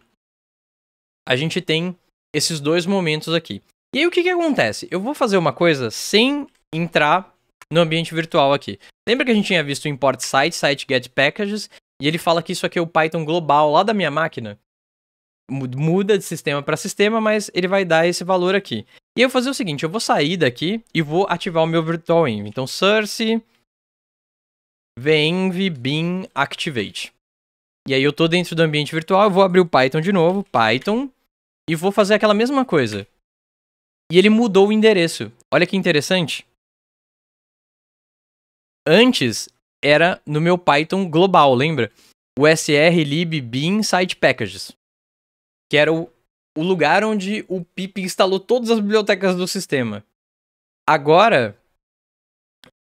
B: a gente tem esses dois momentos aqui. E aí o que que acontece? Eu vou fazer uma coisa sem entrar no ambiente virtual aqui. Lembra que a gente tinha visto o import site, site get packages, e ele fala que isso aqui é o Python global lá da minha máquina? Muda de sistema para sistema, mas ele vai dar esse valor aqui. E eu vou fazer o seguinte, eu vou sair daqui e vou ativar o meu virtual env. Então, source venv bin activate. E aí eu estou dentro do ambiente virtual, eu vou abrir o Python de novo,
A: Python, e vou fazer aquela mesma coisa. E ele mudou o endereço. Olha que interessante. Antes era no meu Python global, lembra? O SR lib bin site packages,
B: que era o, o lugar onde o pip instalou todas as bibliotecas do sistema. Agora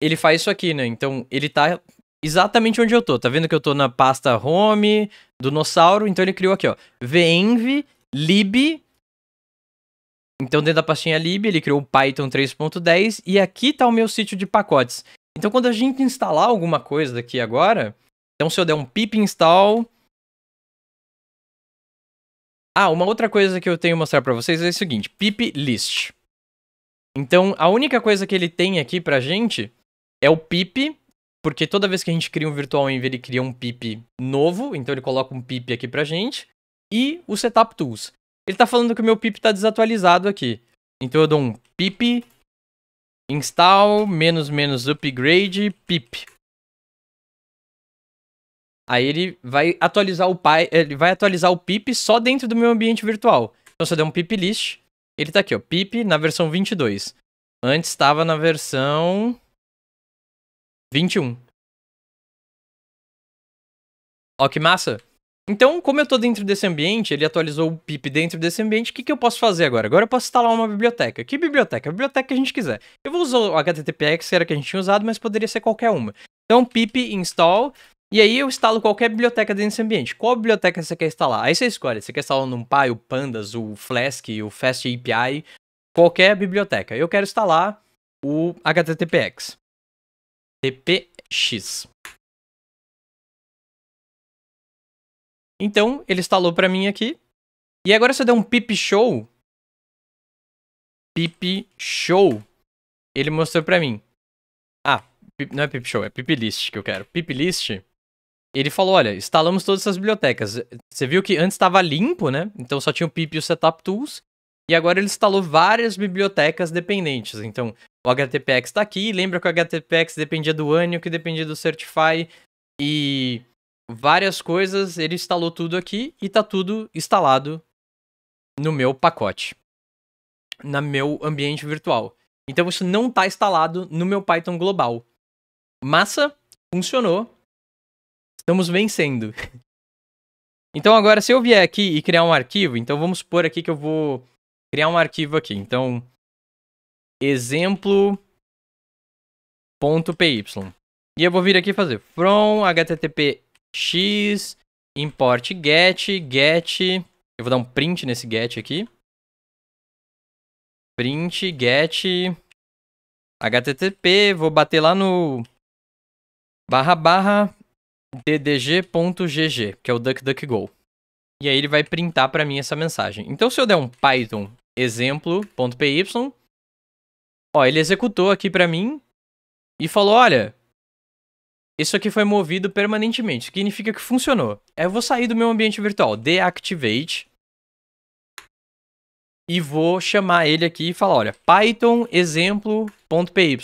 B: ele faz isso aqui, né? Então ele tá exatamente onde eu tô. Tá vendo que eu tô na pasta home do Nossauro? Então ele criou aqui, ó. venv lib. Então dentro da pastinha lib ele criou o Python 3.10 e aqui tá o meu sítio de pacotes. Então, quando a gente instalar alguma coisa daqui agora,
A: então se eu der um pip install. Ah, uma outra coisa que eu tenho que mostrar para vocês é o seguinte: pip list. Então, a
B: única coisa que ele tem aqui pra gente é o pip, porque toda vez que a gente cria um virtual env, ele cria um pip novo, então ele coloca um pip aqui pra gente, e o setup tools. Ele tá falando que o meu pip tá desatualizado aqui. Então eu dou um pip install menos menos upgrade pip. Aí ele vai atualizar o pai, ele vai atualizar o pip só dentro do meu ambiente virtual. Então se eu der um pip list, ele tá aqui, ó, pip na versão 22.
A: Antes estava na versão 21. Ó que massa. Então, como eu estou dentro desse ambiente, ele atualizou
B: o pip dentro desse ambiente, o que, que eu posso fazer agora? Agora eu posso instalar uma biblioteca. Que biblioteca? A biblioteca que a gente quiser. Eu vou usar o HTTPX, que era a que a gente tinha usado, mas poderia ser qualquer uma. Então, pip install, e aí eu instalo qualquer biblioteca dentro desse ambiente. Qual biblioteca você quer instalar? Aí você escolhe, você quer instalar o NumPy, o Pandas, o Flask, o FastAPI, qualquer biblioteca. Eu quero instalar
A: o HTTPX. TPX. Então, ele instalou para mim aqui. E agora se eu der um pip show, pip show,
B: ele mostrou para mim. Ah, pip, não é pip show, é pip list que eu quero. Pip list. Ele falou, olha, instalamos todas essas bibliotecas. Você viu que antes estava limpo, né? Então só tinha o pip e o setup tools. E agora ele instalou várias bibliotecas dependentes. Então, o HTPX está aqui. Lembra que o HTPX dependia do Anio, que dependia do Certify. E várias coisas, ele instalou tudo aqui e tá tudo instalado no meu pacote, no meu ambiente virtual. Então isso não tá instalado no meu Python global. Massa, funcionou. Estamos vencendo. *laughs* Então agora se eu vier aqui e criar um arquivo, então vamos supor aqui que eu vou criar um arquivo aqui. Então exemplo.py. E eu vou vir aqui fazer from http x import get, get, eu vou dar um
A: print nesse get aqui. Print get http, vou bater lá no barra barra
B: ddg.gg, que é o DuckDuckGo. E aí ele vai printar para mim essa mensagem. Então se eu der um python exemplo.py, ó, ele executou aqui para mim e falou, olha, isso aqui foi movido permanentemente, significa que funcionou. É, eu vou sair do meu ambiente virtual, deactivate, e vou chamar ele aqui e falar, olha, python exemplo.py.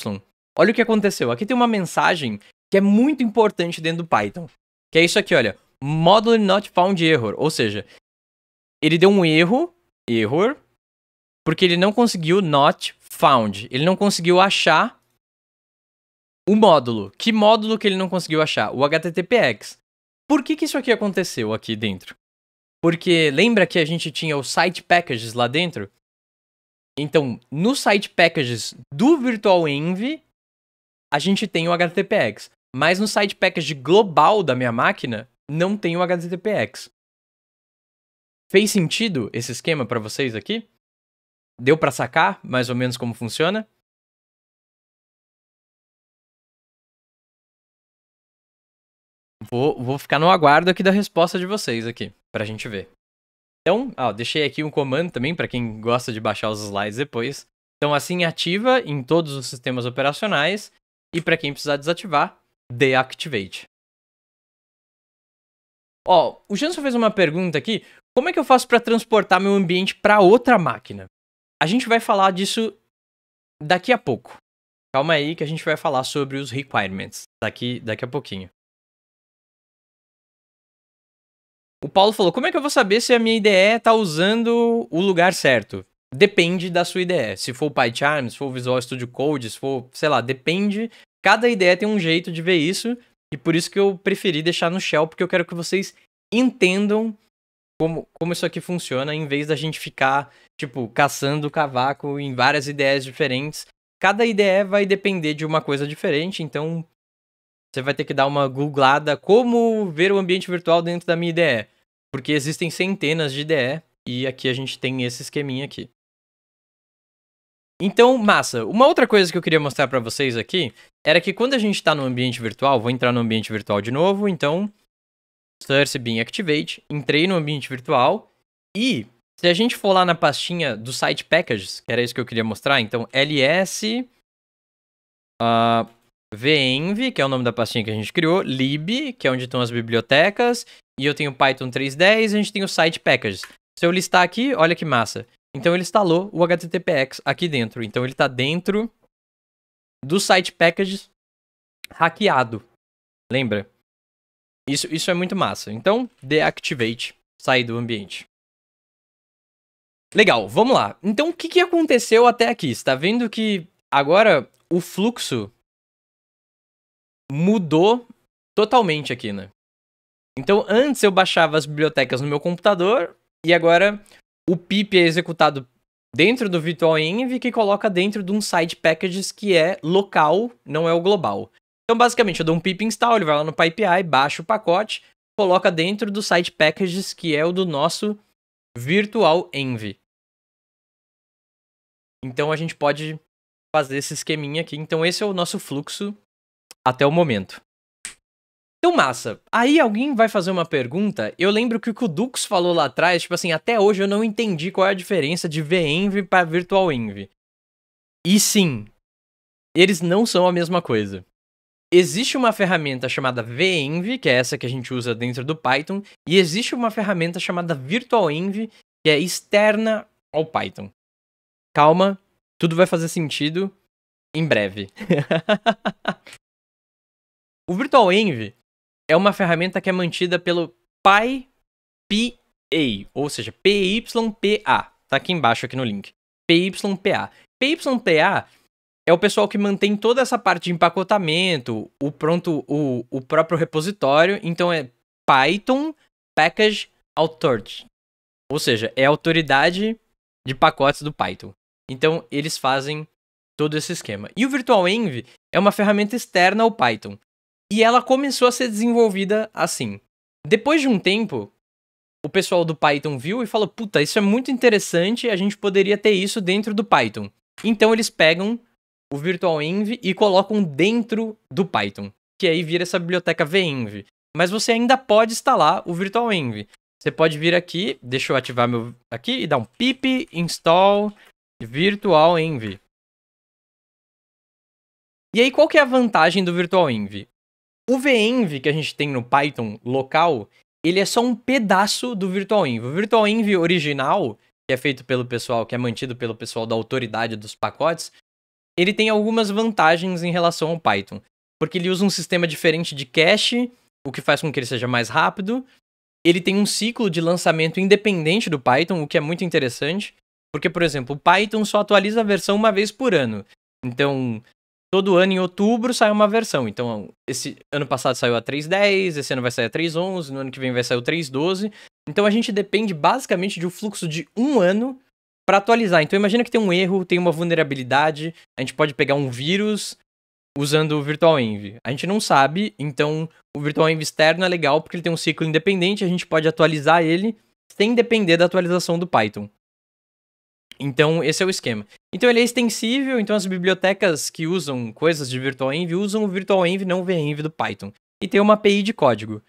B: Olha o que aconteceu. Aqui tem uma mensagem que é muito importante dentro do Python, que é isso aqui, olha, model not found error, ou seja, ele deu um erro, error, porque ele não conseguiu not found, ele não conseguiu achar o módulo. Que módulo que ele não conseguiu achar? O HTTPX. Por que, que isso aqui aconteceu aqui dentro? Porque lembra que a gente tinha o site packages lá dentro? Então, no site packages do VirtualEnv, a gente tem o HTTPX. Mas no site package global da minha máquina, não tem o HTTPX. Fez sentido
A: esse esquema para vocês aqui? Deu para sacar mais ou menos como funciona? Vou, vou ficar no aguardo aqui da resposta de vocês aqui, pra gente ver. Então,
B: ó, deixei aqui um comando também para quem gosta de baixar os slides depois. Então, assim ativa em todos os sistemas operacionais e para quem precisar desativar, deactivate.
A: Ó, o Janson fez uma pergunta aqui, como é que eu faço para transportar meu ambiente para outra máquina? A gente vai falar disso daqui a pouco. Calma aí que a gente vai falar sobre os requirements daqui, daqui a pouquinho. O Paulo falou: como é que eu vou saber se a minha IDE está
B: usando o lugar certo? Depende da sua IDE. Se for o PyCharm, se for o Visual Studio Code, se for, sei lá, depende. Cada IDE tem um jeito de ver isso. E por isso que eu preferi deixar no Shell, porque eu quero que vocês entendam como, como isso aqui funciona, em vez da gente ficar, tipo, caçando o cavaco em várias ideias diferentes. Cada ideia vai depender de uma coisa diferente, então você vai ter que dar uma googlada como ver o ambiente virtual dentro da minha IDE. Porque existem centenas de IDE e aqui a gente tem esse esqueminha aqui. Então, massa. Uma outra coisa que eu queria mostrar para vocês aqui era que quando a gente está no ambiente virtual, vou entrar no ambiente virtual de novo, então Source bin Activate, entrei no ambiente virtual e se a gente for lá na pastinha do site packages, que era isso que eu queria mostrar, então ls uh, ah, venv, que é o nome da pastinha que a gente criou, lib, que é onde estão as bibliotecas, e eu tenho Python 3.10 e a gente tem o site packages. Se eu listar aqui, olha que massa. Então ele instalou o HTTPX aqui dentro. Então ele está dentro
A: do site packages hackeado. Lembra? Isso, isso é muito massa. Então, deactivate, sair do ambiente. Legal, vamos lá. Então, o que, que aconteceu até aqui? Está vendo que agora o fluxo mudou totalmente
B: aqui, né? Então, antes eu baixava as bibliotecas no meu computador e agora o pip é executado dentro do VirtualEnv que coloca dentro de um site packages que é local, não é o global. Então, basicamente, eu dou um pip install, ele vai lá no PyPI, baixa o pacote, coloca dentro do site packages que é o do nosso
A: virtualenv. Então a gente pode fazer esse esqueminha aqui. Então esse é o nosso fluxo até o momento. Então,
B: massa. Aí alguém vai fazer uma pergunta. Eu lembro que o que o Dux falou lá atrás, tipo assim, até hoje eu não entendi qual é a diferença de VEnv para Virtual E sim, eles não são a mesma coisa. Existe uma ferramenta chamada VEnv, que é essa que a gente usa dentro do Python, e existe uma ferramenta chamada Virtual que
A: é externa ao Python. Calma, tudo vai fazer sentido em breve. *laughs* O Virtual Envy
B: é uma ferramenta que é mantida pelo PyPA, ou seja, PYPA. Tá aqui embaixo, aqui no link. PYPA. PYPA é o pessoal que mantém toda essa parte de empacotamento, o pronto, o, o próprio repositório. Então é Python Package Authority. Ou seja, é a autoridade de pacotes do Python. Então eles fazem todo esse esquema. E o Virtual Env é uma ferramenta externa ao Python. E ela começou a ser desenvolvida assim. Depois de um tempo, o pessoal do Python viu e falou: puta, isso é muito interessante, a gente poderia ter isso dentro do Python. Então eles pegam o VirtualEnv e colocam dentro do Python, que aí vira essa biblioteca venv. Mas você ainda pode instalar o VirtualEnv. Você pode vir aqui, deixa eu ativar meu
A: aqui e dar um pip install virtualenv. E aí qual que é a vantagem do VirtualEnv? O venv que a gente
B: tem no Python local, ele é só um pedaço do virtualenv. O virtualenv original, que é feito pelo pessoal, que é mantido pelo pessoal da autoridade dos pacotes, ele tem algumas vantagens em relação ao Python, porque ele usa um sistema diferente de cache, o que faz com que ele seja mais rápido. Ele tem um ciclo de lançamento independente do Python, o que é muito interessante, porque por exemplo, o Python só atualiza a versão uma vez por ano. Então, todo ano em outubro sai uma versão. Então, esse ano passado saiu a 3.10, esse ano vai sair a 3.11, no ano que vem vai sair o 3.12. Então a gente depende basicamente de um fluxo de um ano para atualizar. Então imagina que tem um erro, tem uma vulnerabilidade, a gente pode pegar um vírus usando o VirtualEnv. A gente não sabe, então o VirtualEnv externo é legal porque ele tem um ciclo independente, a gente pode atualizar ele sem depender da atualização do Python. Então, esse é o esquema. Então, ele é extensível, então as bibliotecas que usam coisas de virtualenv usam o virtualenv, não o venv do Python. E tem uma API de código.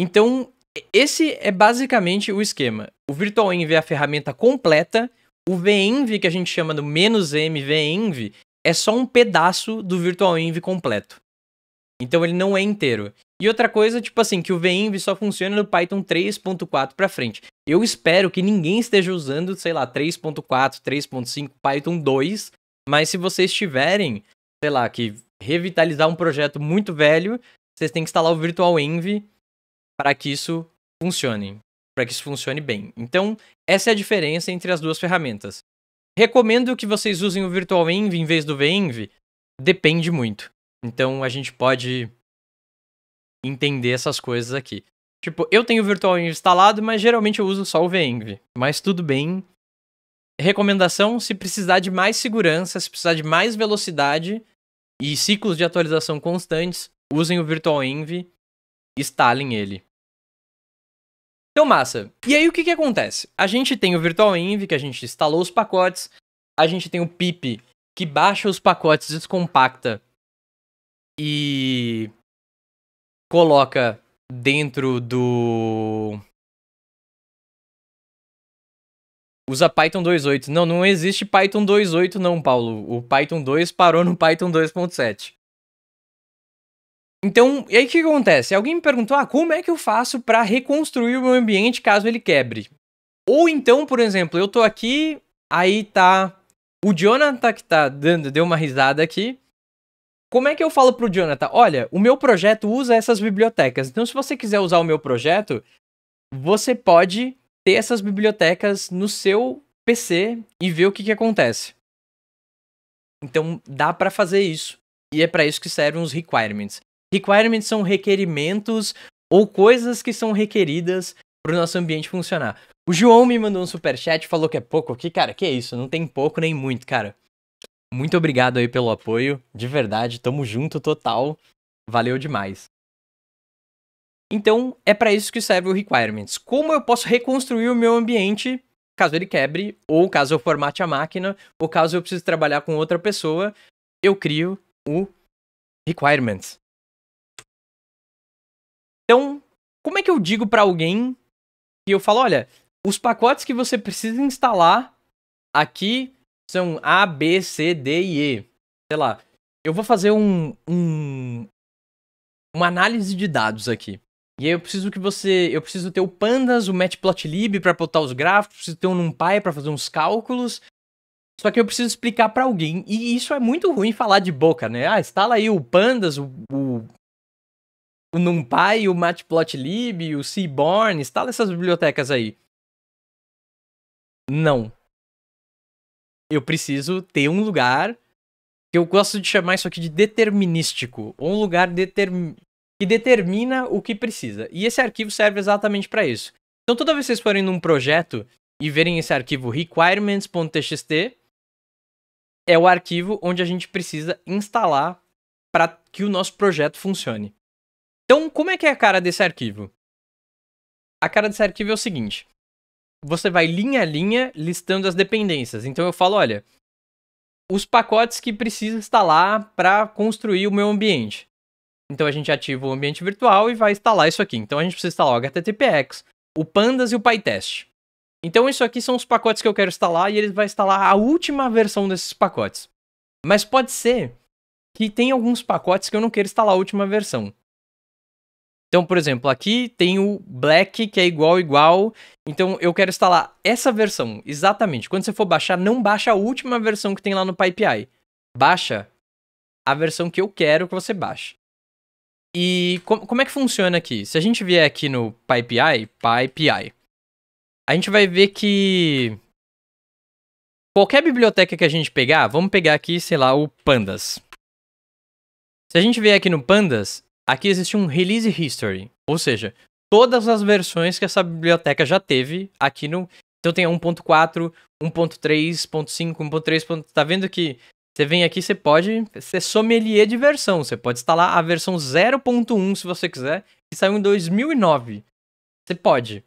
B: Então, esse é basicamente o esquema. O virtualenv é a ferramenta completa, o venv, que a gente chama do "-m venv", é só um pedaço do virtualenv completo. Então, ele não é inteiro. E outra coisa, tipo assim, que o venv só funciona no Python 3.4 para frente. Eu espero que ninguém esteja usando, sei lá, 3.4, 3.5, Python 2, mas se vocês tiverem, sei lá, que revitalizar um projeto muito velho, vocês têm que instalar o Virtual Env para que isso funcione, para que isso funcione bem. Então, essa é a diferença entre as duas ferramentas. Recomendo que vocês usem o Virtual Env em vez do VEnv? Depende muito. Então, a gente pode entender essas coisas aqui. Tipo, eu tenho o VirtualEnv instalado, mas geralmente eu uso só o VEnv. Mas tudo bem. Recomendação: se precisar de mais segurança, se precisar de mais velocidade e ciclos de atualização constantes, usem o VirtualEnv, instalem ele. Então, massa. E aí, o que, que acontece? A gente tem o VirtualEnv, que a gente instalou os pacotes. A gente tem
A: o pip, que baixa os pacotes, descompacta e coloca dentro do. Usa Python 2.8. Não, não existe Python 2.8 não, Paulo. O Python 2 parou no Python 2.7.
B: Então, e aí o que acontece? Alguém me perguntou, ah, como é que eu faço para reconstruir o meu ambiente caso ele quebre? Ou então, por exemplo, eu tô aqui, aí tá... O Jonathan que tá dando, deu uma risada aqui, como é que eu falo pro Jonathan? Olha, o meu projeto usa essas bibliotecas. Então, se você quiser usar o meu projeto, você pode ter essas bibliotecas no seu PC e ver o que, que acontece. Então, dá para fazer isso. E é para isso que servem os requirements. Requirements são requerimentos ou coisas que são requeridas para o nosso ambiente funcionar. O João me mandou um super chat, falou que é pouco aqui, cara, que é isso? Não tem pouco nem muito, cara. Muito obrigado aí pelo apoio, de verdade, tamo junto total. Valeu demais. Então, é para isso que serve o requirements. Como eu posso reconstruir o meu ambiente caso ele quebre, ou caso eu formate a máquina, ou caso eu
A: precise trabalhar com outra pessoa, eu crio o requirements. Então, como é que eu digo para alguém que eu falo, olha, os pacotes que você precisa instalar aqui são
B: A, B, C, D e E. Sei lá. Eu vou fazer um, um uma análise de dados aqui. E aí eu preciso que você, eu preciso ter o pandas, o matplotlib para botar os gráficos, preciso ter um numpy para fazer uns cálculos. Só que eu preciso explicar para alguém. E isso é muito ruim falar de boca, né? Ah, instala aí o pandas, o, o,
A: o numpy, o matplotlib, o seaborn, instala essas bibliotecas aí. Não eu preciso ter um lugar que eu gosto de chamar isso aqui de determinístico, ou um lugar
B: que determina o que precisa. E esse arquivo serve exatamente para isso. Então toda vez que vocês forem num projeto e verem esse arquivo requirements.txt, é o arquivo onde a gente precisa instalar para que o nosso projeto funcione. Então, como é que é a cara desse arquivo? A cara desse arquivo é o seguinte: você vai linha a linha listando as dependências. Então eu falo, olha, os pacotes que precisa instalar para construir o meu ambiente. Então a gente ativa o ambiente virtual e vai instalar isso aqui. Então a gente precisa instalar o HTTPX, o Pandas e o PyTest. Então isso aqui são os pacotes que eu quero instalar e ele vai instalar a última versão desses pacotes. Mas pode ser que tenha alguns pacotes que eu não quero instalar a última versão. Então, por exemplo, aqui tem o black que é igual igual. Então eu quero instalar essa versão exatamente. Quando você for baixar, não baixa a última versão que tem lá no PyPI. Baixa a versão que eu quero que você baixe. E com, como é que funciona aqui? Se a gente vier aqui no PyPI, PyPI,
A: a gente vai ver que qualquer biblioteca que a gente pegar, vamos pegar aqui, sei lá, o Pandas. Se a gente vier aqui no Pandas,
B: Aqui existe um release history, ou seja, todas as versões que essa biblioteca já teve aqui no. Então tem 1.4, 1.3.5, 1.3. Tá vendo que você vem aqui, você pode ser é sommelier de versão. Você pode instalar a versão 0.1 se você quiser, que saiu em 2009. Você pode.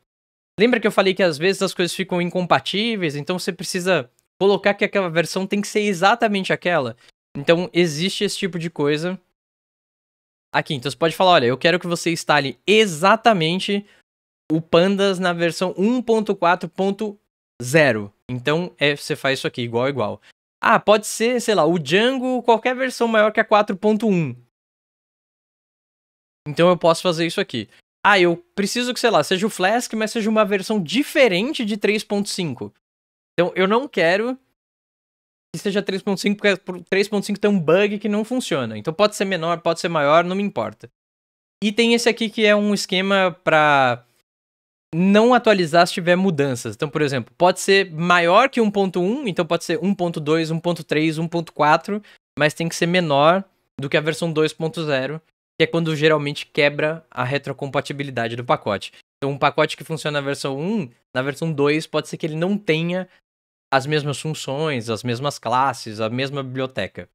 B: Lembra que eu falei que às vezes as coisas ficam incompatíveis, então você precisa colocar que aquela versão tem que ser exatamente aquela? Então existe esse tipo de coisa aqui. Então você pode falar, olha, eu quero que você instale exatamente o pandas na versão 1.4.0. Então é, você faz isso aqui, igual, igual. Ah, pode ser, sei lá, o Django, qualquer versão maior que a 4.1. Então eu posso fazer isso aqui. Ah, eu preciso que, sei lá, seja o Flask, mas seja uma versão diferente de 3.5. Então eu não quero que seja 3.5, porque 3.5 tem um bug que não funciona. Então pode ser menor, pode ser maior, não me importa. E tem esse aqui que é um esquema para não atualizar se tiver mudanças. Então, por exemplo, pode ser maior que 1.1, então pode ser 1.2, 1.3, 1.4, mas tem que ser menor do que a versão 2.0, que é quando geralmente quebra a retrocompatibilidade do pacote. Então, um pacote que funciona na versão 1, na versão 2 pode ser que ele não tenha as mesmas funções, as mesmas classes, a mesma biblioteca.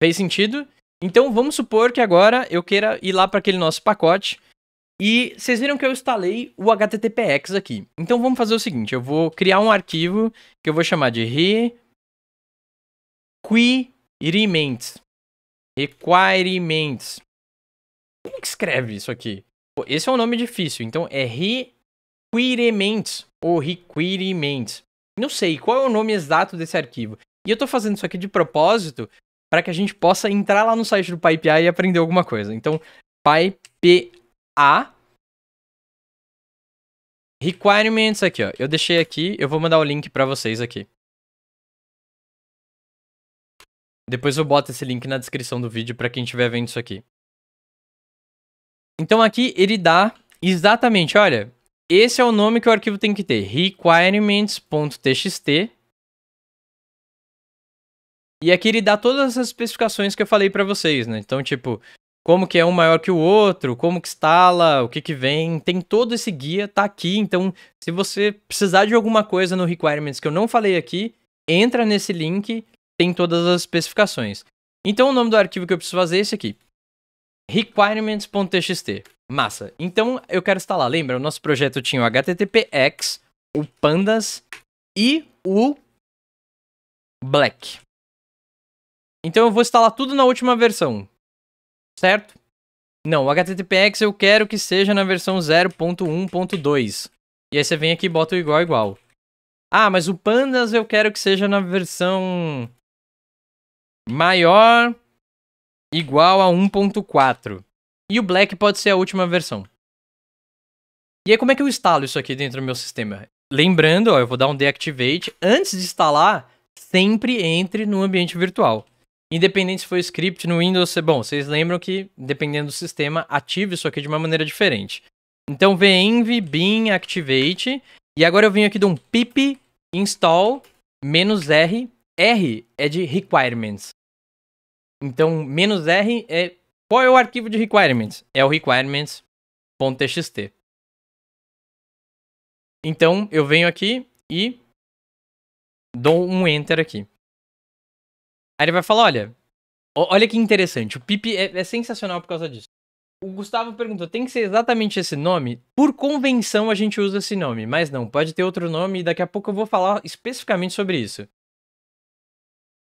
B: Fez sentido? Então vamos supor que agora eu queira ir lá para aquele nosso pacote. E vocês viram que eu instalei o HTTPX aqui. Então vamos fazer o seguinte, eu vou criar um arquivo que eu vou chamar de
A: requirements. Requirements. Como é que escreve isso aqui? Esse é um nome difícil, então é
B: requirements ou requirements. Não sei qual é o nome exato desse arquivo. E eu tô fazendo isso aqui de propósito para que a gente possa entrar lá no site do PyPA e aprender alguma
A: coisa. Então, PyPA requirements aqui, ó. Eu deixei aqui, eu vou mandar o link para vocês aqui. Depois eu boto esse link na descrição do vídeo para quem estiver vendo isso aqui. Então aqui ele dá exatamente, olha, esse
B: é o nome que o arquivo tem que ter, requirements.txt. E aqui ele dá todas as especificações que eu falei para vocês, né? Então, tipo, como que é um maior que o outro, como que instala, o que que vem, tem todo esse guia, tá aqui. Então, se você precisar de alguma coisa no requirements que eu não falei aqui, entra nesse link, tem todas as especificações. Então, o nome do arquivo que eu preciso fazer é esse aqui, requirements.txt. Massa. Então eu quero instalar. Lembra, o nosso projeto tinha o
A: HTTPX, o Pandas e o Black. Então eu vou instalar tudo na última versão,
B: certo? Não, o HTTPX eu quero que seja na versão 0.1.2. E aí você vem aqui e bota o igual igual. Ah, mas o Pandas eu quero que seja na
A: versão maior igual a 1.4. E o black pode ser a última versão. E aí como é que eu instalo
B: isso aqui dentro do meu sistema? Lembrando, ó, eu vou dar um deactivate. Antes de instalar, sempre entre no ambiente virtual. Independente se for script no Windows, bom, vocês lembram que, dependendo do sistema, ative isso aqui de uma maneira diferente. Então, venv bin activate, e agora eu venho aqui de um pip install -r.
A: R é de requirements. Então, menos "-r", é... qual é o arquivo de requirements? É o requirements.txt. Então, eu venho aqui e dou um enter aqui. Aí ele vai falar, olha, olha que interessante, o pip é, é sensacional
B: por causa disso. O Gustavo perguntou, tem que ser exatamente esse nome? Por convenção a gente usa esse nome, mas não, pode ter outro nome e daqui a pouco eu vou falar especificamente sobre isso.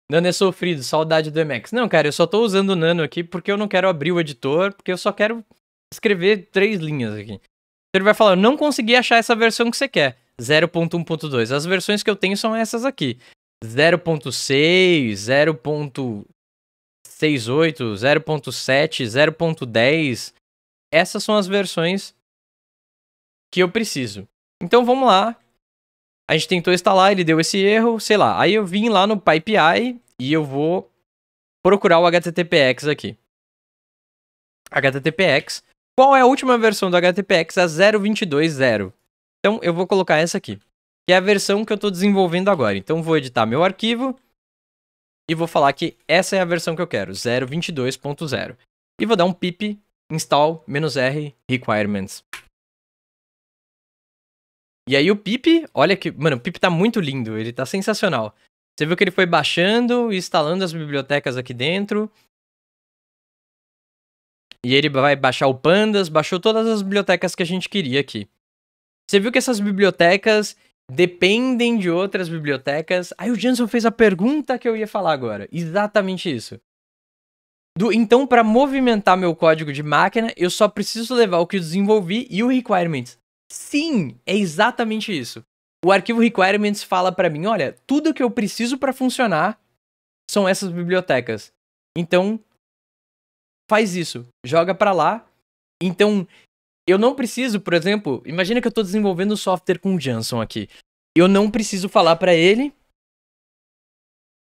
B: Nano é sofrido, saudade do Emacs. Não, cara, eu só tô usando o Nano aqui porque eu não quero abrir o editor, porque eu só quero escrever três linhas aqui. Ele vai falar, eu não consegui achar essa versão que você quer, 0.1.2. As versões que eu tenho são essas aqui, 0.6, 0.68, 0.7, 0.10. Essas são as versões que eu preciso. Então vamos lá, a gente tentou instalar, ele deu esse erro, sei lá. Aí eu vim lá no PyPI e eu vou procurar o HTTPX aqui. HTTPX. Qual é a última versão do HTTPX? A 0.22.0. Então eu vou colocar essa aqui, que é a versão que eu estou desenvolvendo agora. Então vou editar meu arquivo e vou falar que essa é a versão que eu quero, 0.22.0. E vou dar um pip install-r requirements. E aí o Pipe, olha que. Mano, o Pipe tá muito lindo, ele tá sensacional. Você viu que ele foi baixando e instalando as bibliotecas aqui dentro. E ele vai baixar o Pandas, baixou todas as bibliotecas que a gente queria aqui. Você viu que essas bibliotecas dependem de outras bibliotecas. Aí o Janson fez a pergunta que eu ia falar agora. Exatamente isso. Do, então, para movimentar meu código de máquina, eu só preciso levar o que eu desenvolvi e o requirements Sim, é exatamente isso. O arquivo requirements fala para mim, olha, tudo que eu preciso para funcionar são essas bibliotecas. Então, faz isso, joga para lá. Então, eu não preciso, por exemplo, imagina que eu estou desenvolvendo um software com o Janson aqui. Eu não preciso falar para ele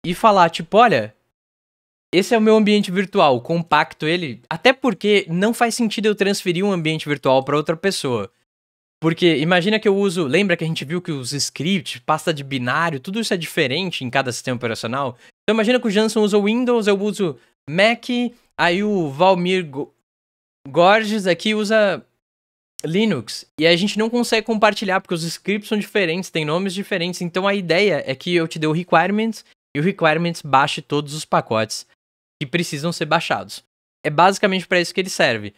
B: e falar, tipo, olha, esse é o meu ambiente virtual, compacto ele, até porque não faz sentido eu transferir um ambiente virtual para outra pessoa. Porque imagina que eu uso. Lembra que a gente viu que os scripts, pasta de binário, tudo isso é diferente em cada sistema operacional? Então imagina que o Janson usa o Windows, eu uso Mac, aí o Valmir Gorges aqui usa Linux. E a gente não consegue compartilhar, porque os scripts são diferentes, tem nomes diferentes. Então a ideia é que eu te dê o requirements e o requirements baixe todos os pacotes que precisam ser baixados. É basicamente para isso que ele serve.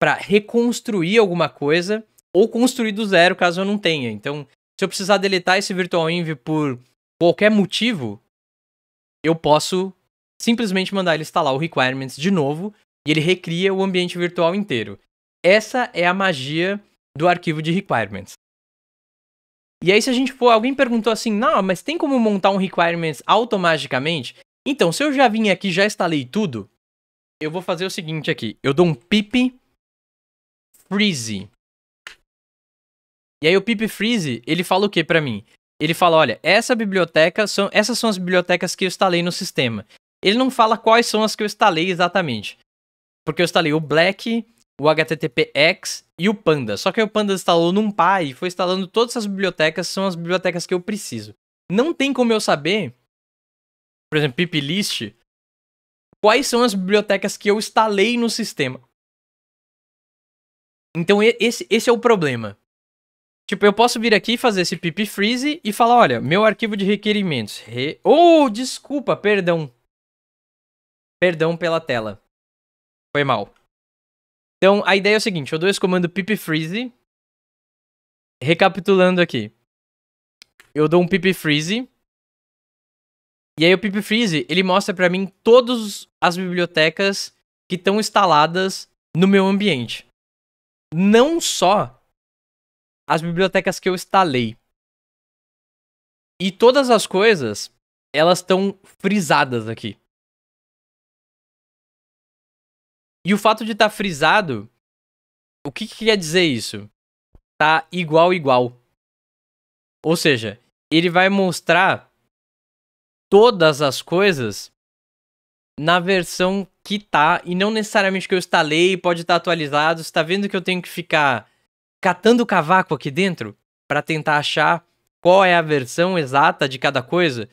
B: Para reconstruir alguma coisa ou construir do zero caso eu não tenha. Então, se eu precisar deletar esse virtual env por qualquer motivo, eu posso simplesmente mandar ele instalar o requirements de novo e ele recria o ambiente virtual inteiro. Essa é a magia do arquivo de requirements. E aí se a gente for, alguém perguntou assim: "Não, mas tem como montar um requirements
A: automaticamente?" Então, se eu já vim aqui, já instalei tudo, eu vou fazer o seguinte aqui. Eu dou um pip freeze e aí o
B: Pip Freeze, ele fala o que para mim? Ele fala, olha, essa biblioteca são essas são as bibliotecas que eu instalei no sistema. Ele não fala quais são as que eu instalei exatamente. Porque eu instalei o Black, o HTTPX e o Panda. Só que aí o Panda instalou num pai e foi instalando todas essas bibliotecas, são as bibliotecas que eu preciso. Não tem como eu saber,
A: por exemplo, piplist, quais são as bibliotecas que eu instalei no sistema. Então esse, esse é o problema. Tipo,
B: eu posso vir aqui fazer esse pip freeze e falar, olha, meu arquivo de requerimentos. Re... Oh,
A: desculpa, perdão. Perdão pela tela. Foi mal. Então, a ideia é o seguinte, eu dou esse comando pip freeze. Recapitulando aqui. Eu dou um pip freeze. E
B: aí o pip freeze, ele mostra para mim todas as bibliotecas que estão instaladas
A: no meu ambiente. Não só as bibliotecas que eu instalei. E todas as coisas, elas estão frisadas aqui. E o fato de estar tá frisado, o que, que quer dizer isso? Tá igual, igual. Ou seja, ele vai mostrar todas
B: as coisas na versão que tá, e não necessariamente que eu instalei, pode estar tá atualizado. Você tá vendo que eu tenho que ficar catando cavaco aqui dentro para tentar achar qual é a versão exata de cada coisa.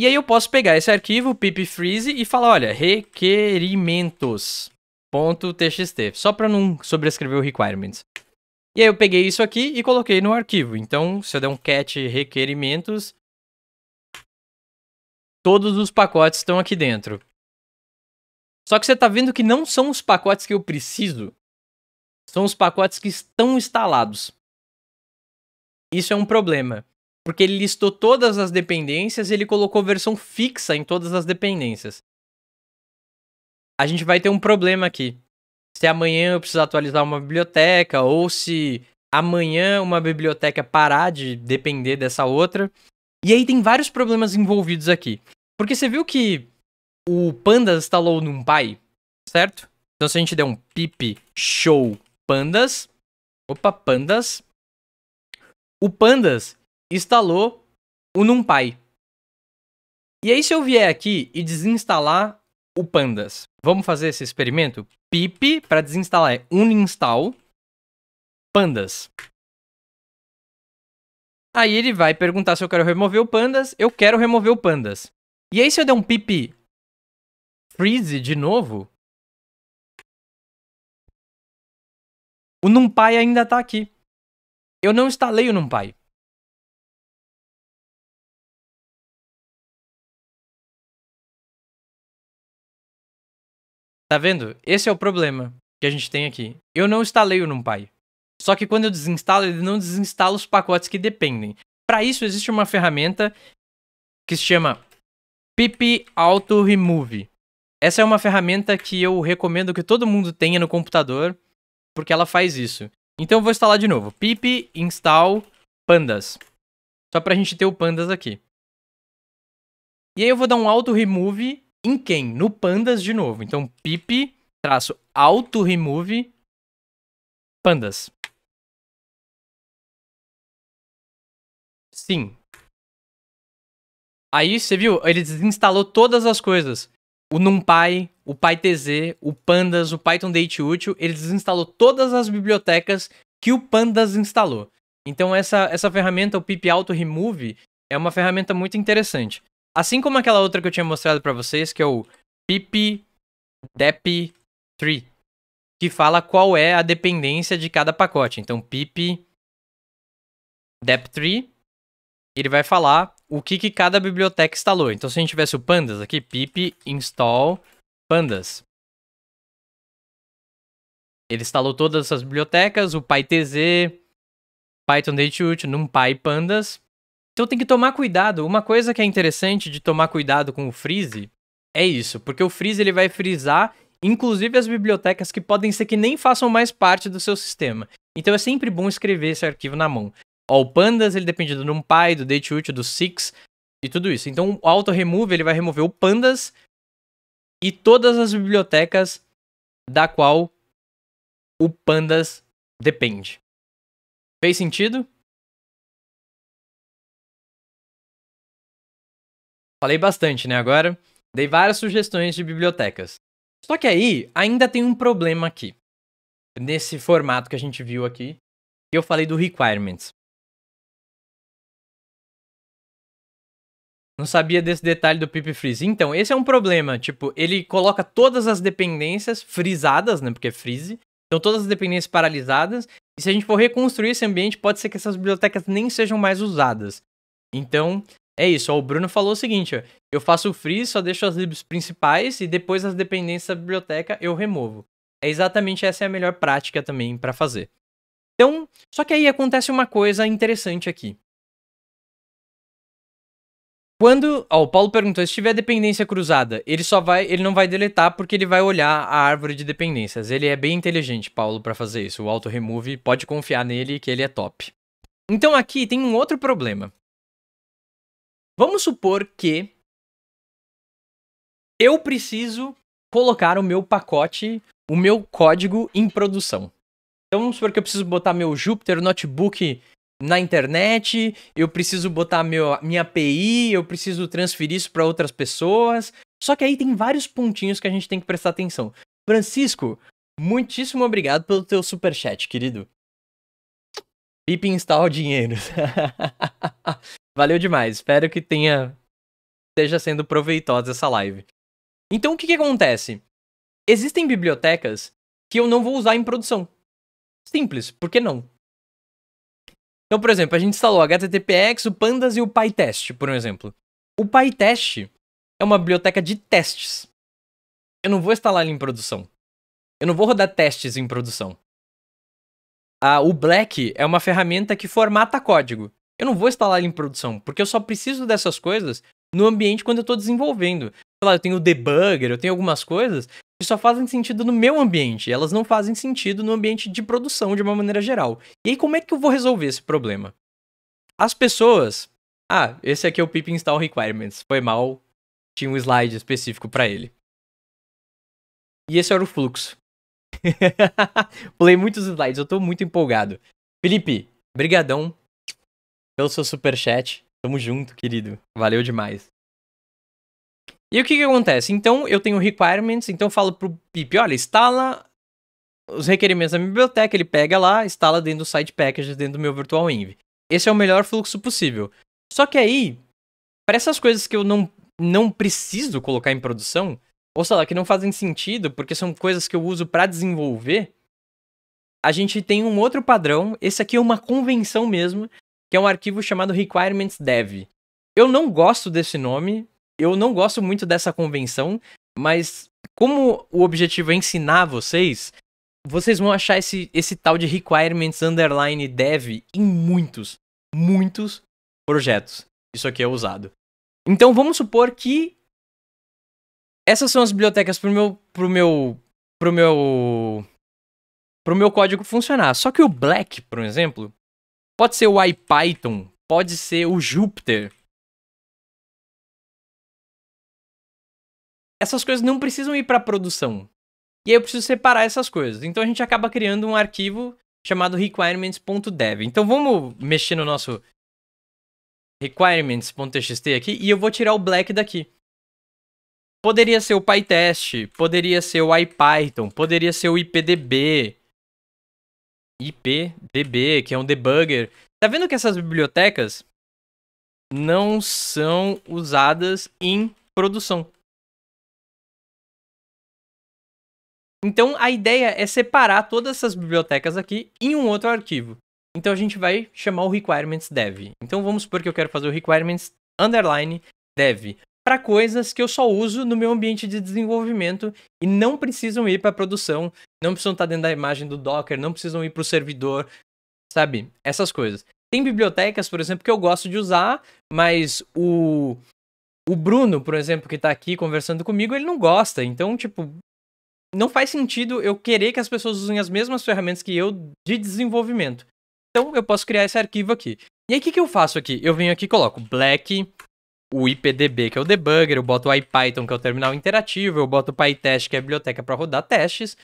B: E aí eu posso pegar esse arquivo, pip freeze, e falar, olha, requerimentos.txt, só para não sobrescrever o requirements. E aí eu peguei isso aqui e coloquei no arquivo. Então, se eu der um cat requerimentos,
A: todos os pacotes estão aqui dentro. Só que você está vendo que não são os pacotes que eu preciso são os pacotes que estão instalados.
B: Isso é um problema, porque ele listou todas as dependências e ele colocou versão fixa em todas as dependências. A gente vai ter um problema aqui. Se amanhã eu precisar atualizar uma biblioteca, ou se amanhã uma biblioteca parar de depender dessa outra. E aí tem vários problemas envolvidos aqui. Porque você viu que o Pandas instalou num NumPy, certo? Então se a gente der
A: um pip show Pandas. Opa, Pandas. O Pandas instalou o NumPy. E aí,
B: se eu vier aqui e desinstalar o Pandas, vamos fazer esse experimento? Pip
A: para desinstalar é uninstall pandas. Aí ele vai perguntar se eu quero remover o pandas. Eu quero remover o pandas. E aí, se eu der um pip freeze de novo, O NumPy ainda está aqui. Eu não instalei o NumPy. Tá vendo? Esse é o problema que a gente tem aqui. Eu não instalei o NumPy. Só que quando eu desinstalo, ele não desinstala
B: os pacotes que dependem. Para isso, existe uma ferramenta que se chama pip auto remove. Essa é uma ferramenta que eu recomendo que todo mundo tenha no computador porque ela faz isso. Então eu vou instalar de novo, pip install pandas, só pra gente ter o pandas aqui. E aí eu vou
A: dar um auto-remove em quem? No pandas de novo. Então pip traço auto-remove pandas. Sim. Aí, você viu? Ele desinstalou todas as coisas o NumPy, o PyTZ, o Pandas, o Python
B: Date Útil, ele desinstalou todas as bibliotecas que o Pandas instalou. Então essa, essa ferramenta, o pip auto remove, é uma ferramenta muito interessante. Assim como aquela outra que eu tinha mostrado para vocês, que é o pip dep que fala qual é a dependência de cada pacote. Então pip dep ele vai falar o que, que cada biblioteca instalou. Então, se a gente tivesse
A: o pandas aqui, pip install pandas. Ele instalou todas essas bibliotecas, o PyTZ, Python
B: Datute, NumPy Pandas. Então tem que tomar cuidado. Uma coisa que é interessante de tomar cuidado com o freeze é isso, porque o freeze ele vai frisar inclusive as bibliotecas que podem ser que nem façam mais parte do seu sistema. Então é sempre bom escrever esse arquivo na mão. O pandas, ele depende do NumPy, do DateUtil, do Six e tudo isso. Então, o auto-remove, ele
A: vai remover o pandas e todas as bibliotecas da qual o pandas depende. Fez sentido? Falei bastante, né, agora? Dei várias sugestões de bibliotecas. Só que aí, ainda tem um problema aqui. Nesse formato que a gente viu aqui, que eu falei do requirements. Não sabia desse detalhe do pip freeze. Então, esse é um problema. Tipo, ele coloca todas as dependências frisadas, né?
B: Porque é freeze. Então, todas as dependências paralisadas. E se a gente for reconstruir esse ambiente, pode ser que essas bibliotecas nem sejam mais usadas. Então, é isso. o Bruno falou o seguinte: eu faço o freeze, só deixo as libs principais e depois as dependências da biblioteca eu removo. É exatamente essa é a melhor prática também para fazer. Então, só que aí acontece uma coisa interessante aqui. Quando, ó, o Paulo perguntou, se tiver dependência cruzada, ele só vai, ele não vai deletar porque ele vai olhar a árvore de dependências. Ele é bem inteligente, Paulo, para fazer isso. O auto remove, pode confiar nele que ele é top. Então
A: aqui tem um outro problema. Vamos supor que eu preciso colocar o meu pacote, o meu
B: código em produção. Então vamos supor que eu preciso botar meu Jupyter Notebook na internet, eu preciso botar meu, minha API, eu preciso transferir isso para outras pessoas. Só que aí tem vários pontinhos que a gente tem que prestar atenção. Francisco, muitíssimo obrigado pelo teu super chat, querido. Pip instala dinheiro. *laughs* Valeu demais. Espero que tenha esteja sendo
A: proveitosa essa live. Então o que, que acontece? Existem bibliotecas que eu não vou usar em produção. Simples, por que não? Então, por
B: exemplo, a gente instalou o HTTPX, o Pandas e o PyTest, por um exemplo. O PyTest é uma biblioteca de testes. Eu não vou instalar ele em produção. Eu não vou rodar testes em produção. Ah, o Black é uma ferramenta que formata código. Eu não vou instalar ele em produção, porque eu só preciso dessas coisas no ambiente quando eu estou desenvolvendo. Sei lá, eu tenho o debugger, eu tenho algumas coisas que só fazem sentido no meu ambiente, elas não fazem sentido no ambiente de produção de uma maneira geral. E aí, como é que eu vou resolver esse problema?
A: As pessoas. Ah, esse aqui é o pip install requirements. Foi mal, tinha um slide específico para ele. E esse era o fluxo.
B: *laughs* Pulei muitos slides, eu tô muito empolgado. Felipe, brigadão pelo seu super chat. Tamo junto, querido. Valeu demais. E o que que acontece? Então, eu tenho requirements, então eu falo pro pip, olha, instala os requerimentos da minha biblioteca, ele pega lá, instala dentro do site package dentro do meu virtual env. Esse é o melhor fluxo possível. Só que aí, para essas coisas que eu não, não preciso colocar em produção, ou sei lá, que não fazem sentido, porque são coisas que eu uso para desenvolver, a gente tem um outro padrão, esse aqui é uma convenção mesmo, que é um arquivo chamado requirements dev. Eu não gosto desse nome, eu não gosto muito dessa convenção, mas como o objetivo é ensinar vocês, vocês vão achar esse, esse tal de requirements underline dev em muitos,
A: muitos projetos. Isso aqui é usado. Então vamos supor que essas são as bibliotecas pro meu pro meu pro meu pro meu código funcionar. Só que o Black, por exemplo, pode ser o IPython, pode ser o Jupyter, essas coisas não precisam ir para produção. E aí eu preciso separar essas
B: coisas. Então a gente acaba criando um arquivo chamado requirements.dev. Então vamos mexer no nosso requirements.txt aqui e eu vou tirar o black daqui. Poderia ser o PyTest, poderia ser o IPython, poderia ser o IPDB. IPDB, que é um debugger. Tá vendo que
A: essas bibliotecas não são usadas em produção. Então a ideia é separar todas essas bibliotecas aqui em um outro arquivo. Então a gente vai chamar o
B: requirements dev. Então vamos supor que eu quero fazer o requirements underline dev para coisas que eu só uso no meu ambiente de desenvolvimento e não precisam ir para produção, não precisam estar tá dentro da imagem do Docker, não precisam ir para o servidor, sabe? Essas coisas. Tem bibliotecas, por exemplo, que eu gosto de usar, mas o o Bruno, por exemplo, que está aqui conversando comigo, ele não gosta. Então, tipo, não faz sentido eu querer que as pessoas usem as mesmas ferramentas que eu de desenvolvimento. Então eu posso criar esse arquivo aqui. E aí o que, que eu faço aqui? Eu venho aqui e coloco black, o IPDB, que é o debugger, eu boto o IPython, que é o terminal interativo, eu boto o PyTest, que é a biblioteca para rodar testes.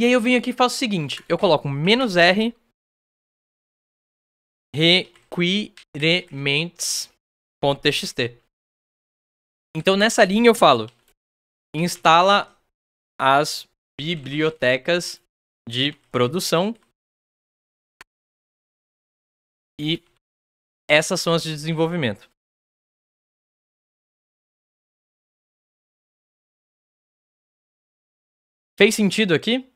B: E aí eu
A: venho aqui e faço o seguinte, eu coloco menos "-r", requirements.txt. Então nessa linha eu falo, instala as bibliotecas de produção. E essas são as de desenvolvimento. Fez sentido aqui?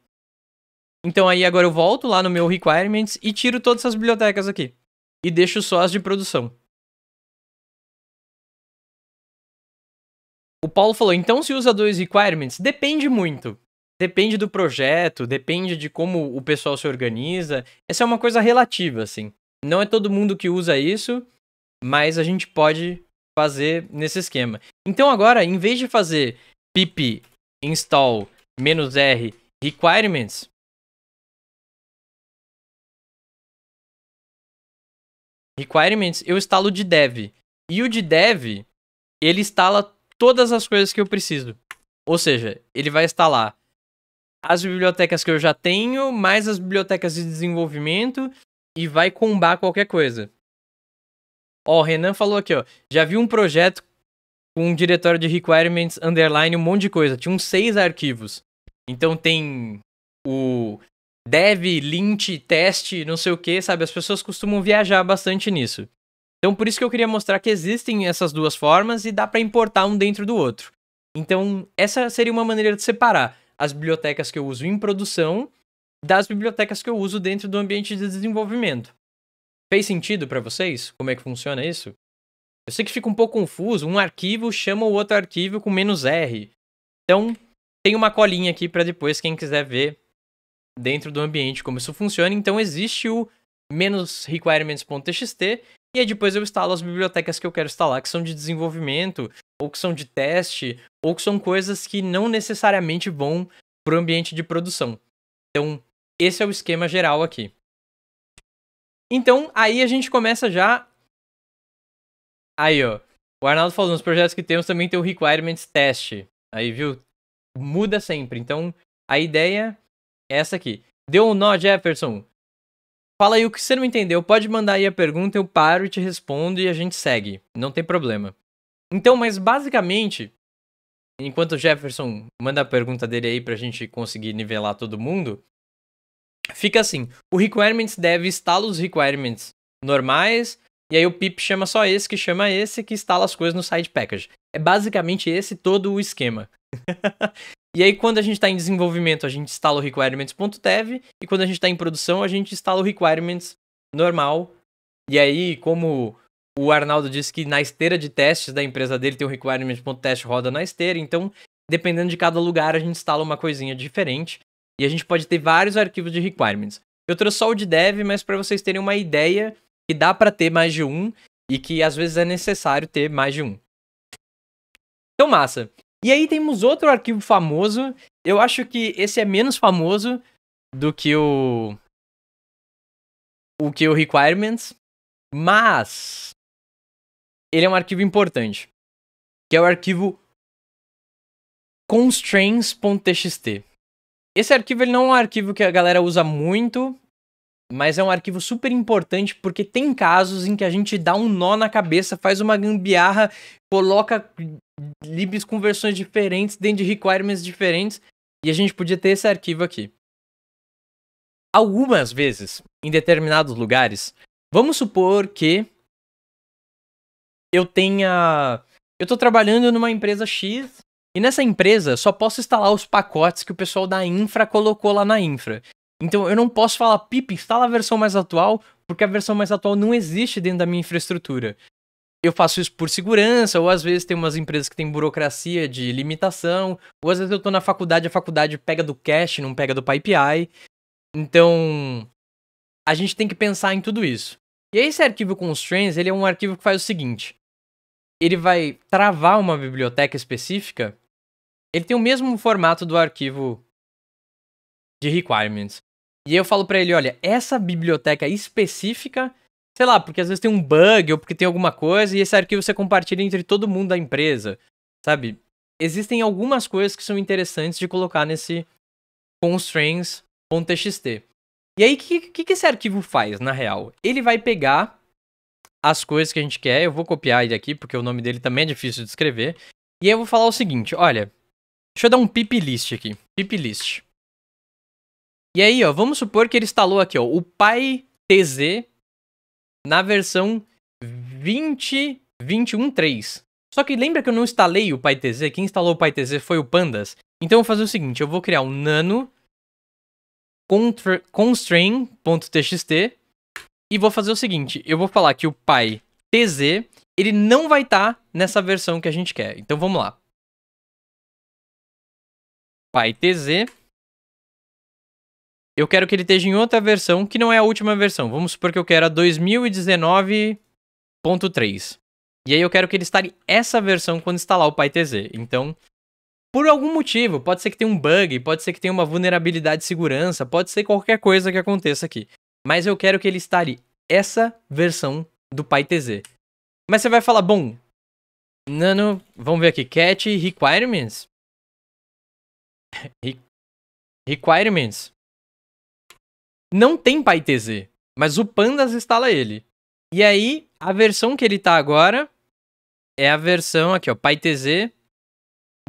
A: Então aí agora eu volto lá no meu requirements e tiro todas essas bibliotecas aqui. E deixo só as de produção. Paulo falou, então se usa dois requirements? Depende muito. Depende do projeto,
B: depende de como o pessoal se organiza. Essa é uma coisa relativa, assim. Não é todo mundo que usa isso, mas a gente pode fazer nesse esquema. Então agora,
A: em vez de fazer pip install "-r requirements", requirements eu instalo de dev. E o de dev, ele instala todas
B: as coisas que eu preciso. Ou seja, ele vai instalar as bibliotecas que eu já tenho, mais as bibliotecas de desenvolvimento e vai combar qualquer coisa. Ó, o Renan falou aqui, ó. Já vi um projeto com um diretório de requirements, underline, um monte de coisa. Tinha uns seis arquivos. Então tem o dev, lint, teste, não sei o que, sabe? As pessoas costumam viajar bastante nisso. Então por isso que eu queria mostrar que existem essas duas formas e dá para importar um dentro do outro. Então essa seria uma maneira de separar as bibliotecas que eu uso em produção das bibliotecas que eu uso dentro do ambiente de desenvolvimento. Fez sentido para vocês como é que funciona isso? Eu sei que fica um pouco confuso, um arquivo chama o outro arquivo com menos "-r". Então, tem uma colinha aqui para depois quem quiser ver dentro do ambiente como isso funciona. Então, existe o menos requirements.txt e aí depois eu instalo as bibliotecas que eu quero instalar, que são de desenvolvimento, ou que são de teste, ou que são coisas que não necessariamente vão para o ambiente de produção. Então, esse é o esquema geral aqui. Então, aí a gente começa já. Aí, ó. O Arnaldo falou, nos projetos que temos também tem o requirements test. Aí, viu? Muda sempre. Então, a ideia é essa aqui. Deu um nó, Jefferson. Fala aí o que você não entendeu, pode mandar aí a pergunta, eu paro e te respondo e a gente segue. Não tem problema. Então, mas basicamente, enquanto o Jefferson manda a pergunta dele aí pra gente conseguir nivelar todo mundo, fica assim: o requirements deve instala os requirements normais, e aí o pip chama só esse, que chama esse, que instala as coisas no side package. É basicamente esse todo o esquema. *laughs* e aí, quando a gente está em desenvolvimento, a gente instala o requirements.dev, e quando a gente está em produção, a gente instala o requirements normal. E aí, como o Arnaldo disse que na esteira de testes da empresa dele tem o requirements.test roda na esteira, então, dependendo de cada lugar, a gente instala uma coisinha diferente. E a gente pode ter vários arquivos de requirements. Eu trouxe só o de dev, mas para vocês terem uma ideia que dá para ter mais de um e que às vezes é necessário ter mais de um. Então, massa. E aí temos outro arquivo famoso. Eu acho que esse é menos famoso
A: do que o. O que o Requirements. Mas. Ele é um arquivo importante. Que é o arquivo constraints.txt. Esse arquivo ele não é um arquivo
B: que a galera usa muito, mas é um arquivo super importante porque tem casos em que a gente dá um nó na cabeça, faz uma gambiarra, coloca libs com versões diferentes, dentro de requirements diferentes, e a gente podia ter esse arquivo aqui.
A: Algumas vezes, em determinados lugares, vamos supor que eu tenha. Eu estou trabalhando numa empresa
B: X e nessa empresa só posso instalar os pacotes que o pessoal da infra colocou lá na infra. Então eu não posso falar, Pip, instala a versão mais atual, porque a versão mais atual não existe dentro da minha infraestrutura eu faço isso por segurança, ou às vezes tem umas empresas que tem burocracia de limitação, ou às vezes eu tô na faculdade, a faculdade pega do cash, não pega do PyPI. Então, a gente tem que pensar em tudo isso. E esse arquivo constraints, ele é um arquivo que faz o seguinte: ele vai travar uma biblioteca específica. Ele tem o mesmo formato do arquivo de requirements. E eu falo para ele, olha, essa biblioteca específica sei lá, porque às vezes tem um bug ou porque tem alguma coisa e esse arquivo você compartilha entre todo mundo da empresa, sabe? Existem algumas coisas que são interessantes de colocar nesse constraints.txt. E aí, o que, que, esse arquivo faz, na real? Ele vai pegar as coisas que a gente quer, eu vou copiar ele aqui, porque o nome dele também é difícil de escrever, e aí eu vou falar o seguinte, olha, deixa eu dar um pip list aqui, pip list. E aí, ó, vamos supor que ele instalou aqui, ó, o PyTZ na versão 20.21.3. Só que lembra que eu não instalei o PyTZ, quem instalou o PyTZ foi o Pandas. Então eu vou fazer o seguinte, eu vou criar um nano constrain.txt e vou fazer o seguinte, eu vou falar que
A: o PyTZ, ele não vai estar tá nessa versão que a gente quer. Então vamos lá. PyTZ eu quero que ele esteja em outra versão que não é a última versão. Vamos supor que eu quero a
B: 2019.3. E aí eu quero que ele instale essa versão quando instalar o PyTZ. Então, por algum motivo, pode ser que tenha um bug, pode ser que tenha uma vulnerabilidade de segurança, pode ser qualquer coisa que aconteça aqui. Mas eu quero que ele instale essa versão
A: do PyTZ. Mas você vai falar, bom, nano, vamos ver aqui, cat requirements. Re requirements não tem PyTZ, mas o Pandas instala ele. E
B: aí, a versão que ele tá agora é a versão aqui, ó, PyTZ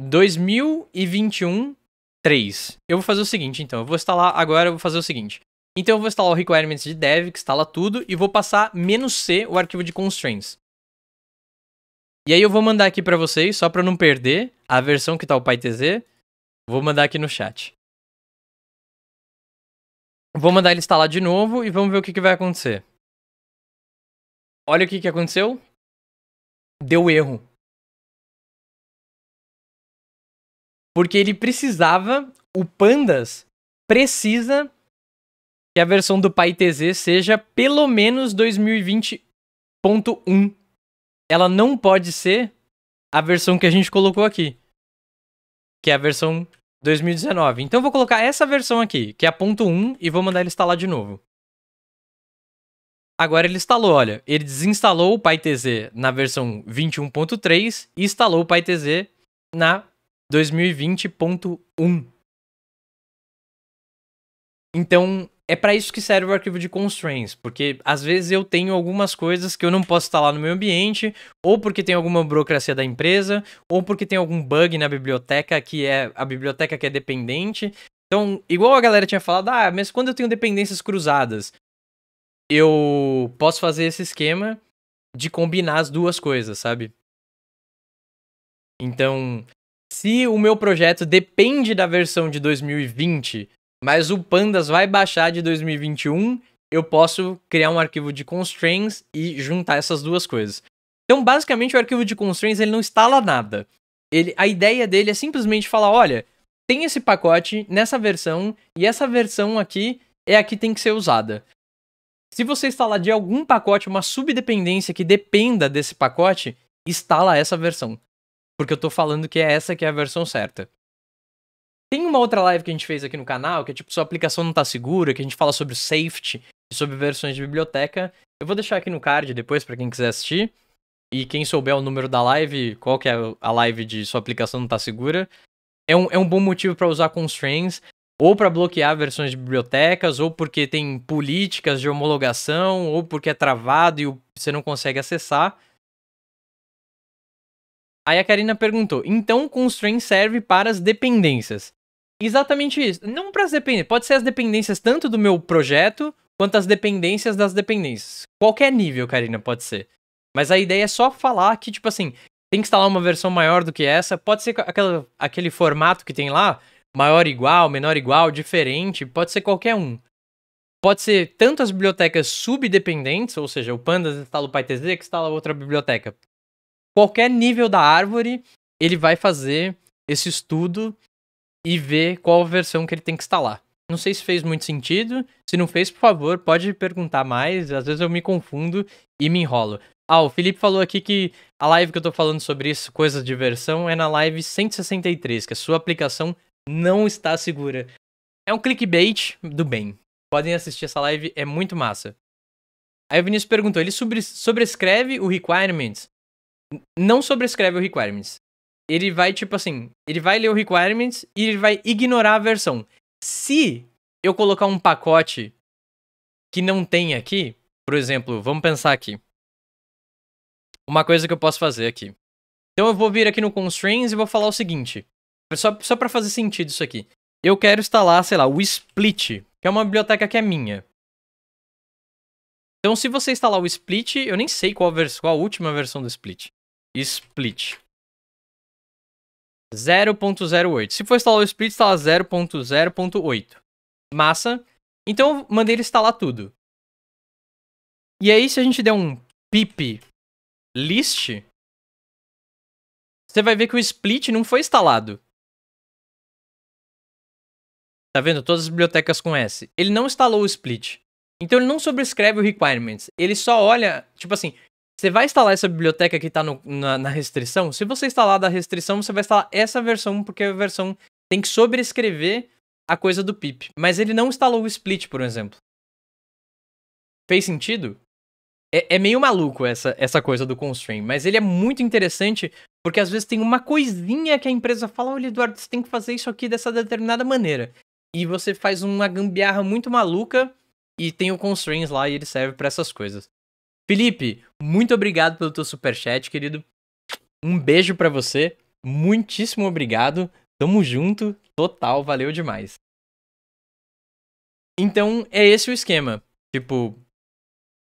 B: 2021.3. Eu vou fazer o seguinte, então, eu vou instalar agora, eu vou fazer o seguinte. Então eu vou instalar o requirements de dev, que instala tudo, e vou passar "-c", o
A: arquivo de constraints. E aí eu vou mandar aqui para vocês, só para não perder a versão que tá o PyTZ, vou mandar aqui no chat. Vou mandar ele instalar de novo e vamos ver o que, que vai acontecer. Olha o que, que aconteceu. Deu erro. Porque ele precisava, o Pandas precisa
B: que a versão do PyTZ seja pelo menos 2020.1. Ela não pode ser a versão que a gente colocou aqui, que é a versão 2019. Então eu vou colocar essa versão aqui, que é a ponto .1, e vou mandar ele instalar de novo. Agora ele instalou, olha, ele desinstalou o PyTZ na versão 21.3 e instalou o PyTZ na 2020.1. Então, é para isso que serve o arquivo de constraints, porque às vezes eu tenho algumas coisas que eu não posso instalar no meu ambiente, ou porque tem alguma burocracia da empresa, ou porque tem algum bug na biblioteca que é a biblioteca que é dependente. Então, igual a galera tinha falado, ah, mas quando eu tenho dependências cruzadas, eu posso fazer esse esquema de combinar as duas coisas, sabe? Então, se o meu projeto depende da versão de 2020 mas o pandas vai baixar de 2021, eu posso criar um arquivo de constraints e juntar essas duas coisas. Então, basicamente, o arquivo de constraints ele não instala nada. Ele, a ideia dele é simplesmente falar, olha, tem esse pacote nessa versão e essa versão aqui é a que tem que ser usada. Se você instalar de algum pacote uma subdependência que dependa desse pacote, instala essa versão. Porque eu estou falando que é essa que é a versão certa. Tem uma outra live que a gente fez aqui no canal, que é tipo, sua aplicação não tá segura, que a gente fala sobre safety e sobre versões de biblioteca. Eu vou deixar aqui no card depois para quem quiser assistir. E quem souber o número da live, qual que é a live de sua aplicação não tá segura, é um, é um bom motivo para usar constraints, ou para bloquear versões de bibliotecas, ou porque tem políticas de homologação, ou porque é travado e você não consegue acessar. Aí a Karina perguntou: então o constraint serve para as dependências? Exatamente isso. Não para as dependências. Pode ser as dependências tanto do meu projeto quanto as dependências das dependências. Qualquer nível, Karina, pode ser. Mas a ideia é só falar que, tipo assim, tem que instalar uma versão maior do que essa. Pode ser aquela, aquele formato que tem lá, maior igual, menor igual, diferente. Pode ser qualquer um. Pode ser tanto as bibliotecas subdependentes, ou seja, o Pandas instala o PyTZ que instala outra biblioteca. Qualquer nível da árvore, ele vai fazer esse estudo e ver qual versão que ele tem que instalar. Não sei se fez muito sentido. Se não fez, por favor, pode perguntar mais. Às vezes eu me confundo e me enrolo. Ah, o Felipe falou aqui que a live que eu tô falando sobre isso, coisas de versão, é na live 163, que a sua aplicação não está segura. É um clickbait do bem. Podem assistir essa live, é muito massa. Aí o Vinícius perguntou, ele sobrescreve o requirements? Não sobrescreve o requirements ele vai, tipo assim, ele vai ler o requirements e ele vai ignorar a versão. Se eu colocar um pacote que não tem aqui, por exemplo, vamos pensar aqui. Uma coisa que eu posso fazer aqui. Então eu vou vir aqui no constraints e vou falar o seguinte, só, só para fazer sentido isso aqui. Eu quero instalar, sei lá, o Split,
A: que é uma biblioteca que é minha. Então se você instalar o Split, eu nem sei qual, qual a última versão do Split. Split.
B: 0.08. Se for instalar o split, instala 0.0.8. Massa.
A: Então eu mandei ele instalar tudo. E aí, se a gente der um pip list, você vai ver que o split não foi instalado. Tá vendo? Todas as bibliotecas com
B: S. Ele não instalou o split. Então ele não sobrescreve o requirements. Ele só olha, tipo assim, você vai instalar essa biblioteca que está na, na, restrição? Se você instalar da restrição, você vai instalar essa versão, porque a versão tem que sobrescrever a coisa do pip. Mas ele não instalou o split, por exemplo. Fez sentido? É, é meio maluco essa, essa coisa do constraint, mas ele é muito interessante porque às vezes tem uma coisinha que a empresa fala: olha, Eduardo, você tem que fazer isso aqui dessa determinada maneira. E você faz uma gambiarra muito maluca e tem o constraints lá e ele serve para essas coisas. Felipe, muito obrigado pelo teu superchat, querido. Um beijo para você. Muitíssimo obrigado. Tamo junto. Total, valeu demais.
A: Então, é esse o esquema. Tipo,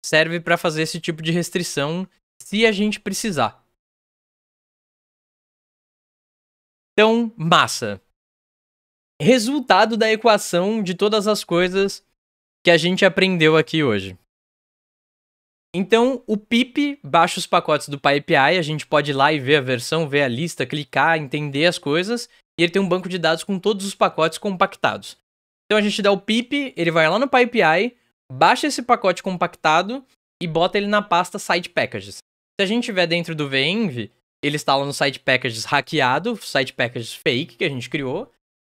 A: serve para fazer esse tipo de restrição se a gente precisar. Então, massa. Resultado da equação de todas as
B: coisas que a gente aprendeu aqui hoje. Então, o pip baixa os pacotes do PyPI, a gente pode ir lá e ver a versão, ver a lista, clicar, entender as coisas, e ele tem um banco de dados com todos os pacotes compactados. Então a gente dá o pip, ele vai lá no PyPI, baixa esse pacote compactado e bota ele na pasta Site Packages. Se a gente estiver dentro do venv, ele instala no Site Packages hackeado, Site Packages fake que a gente criou,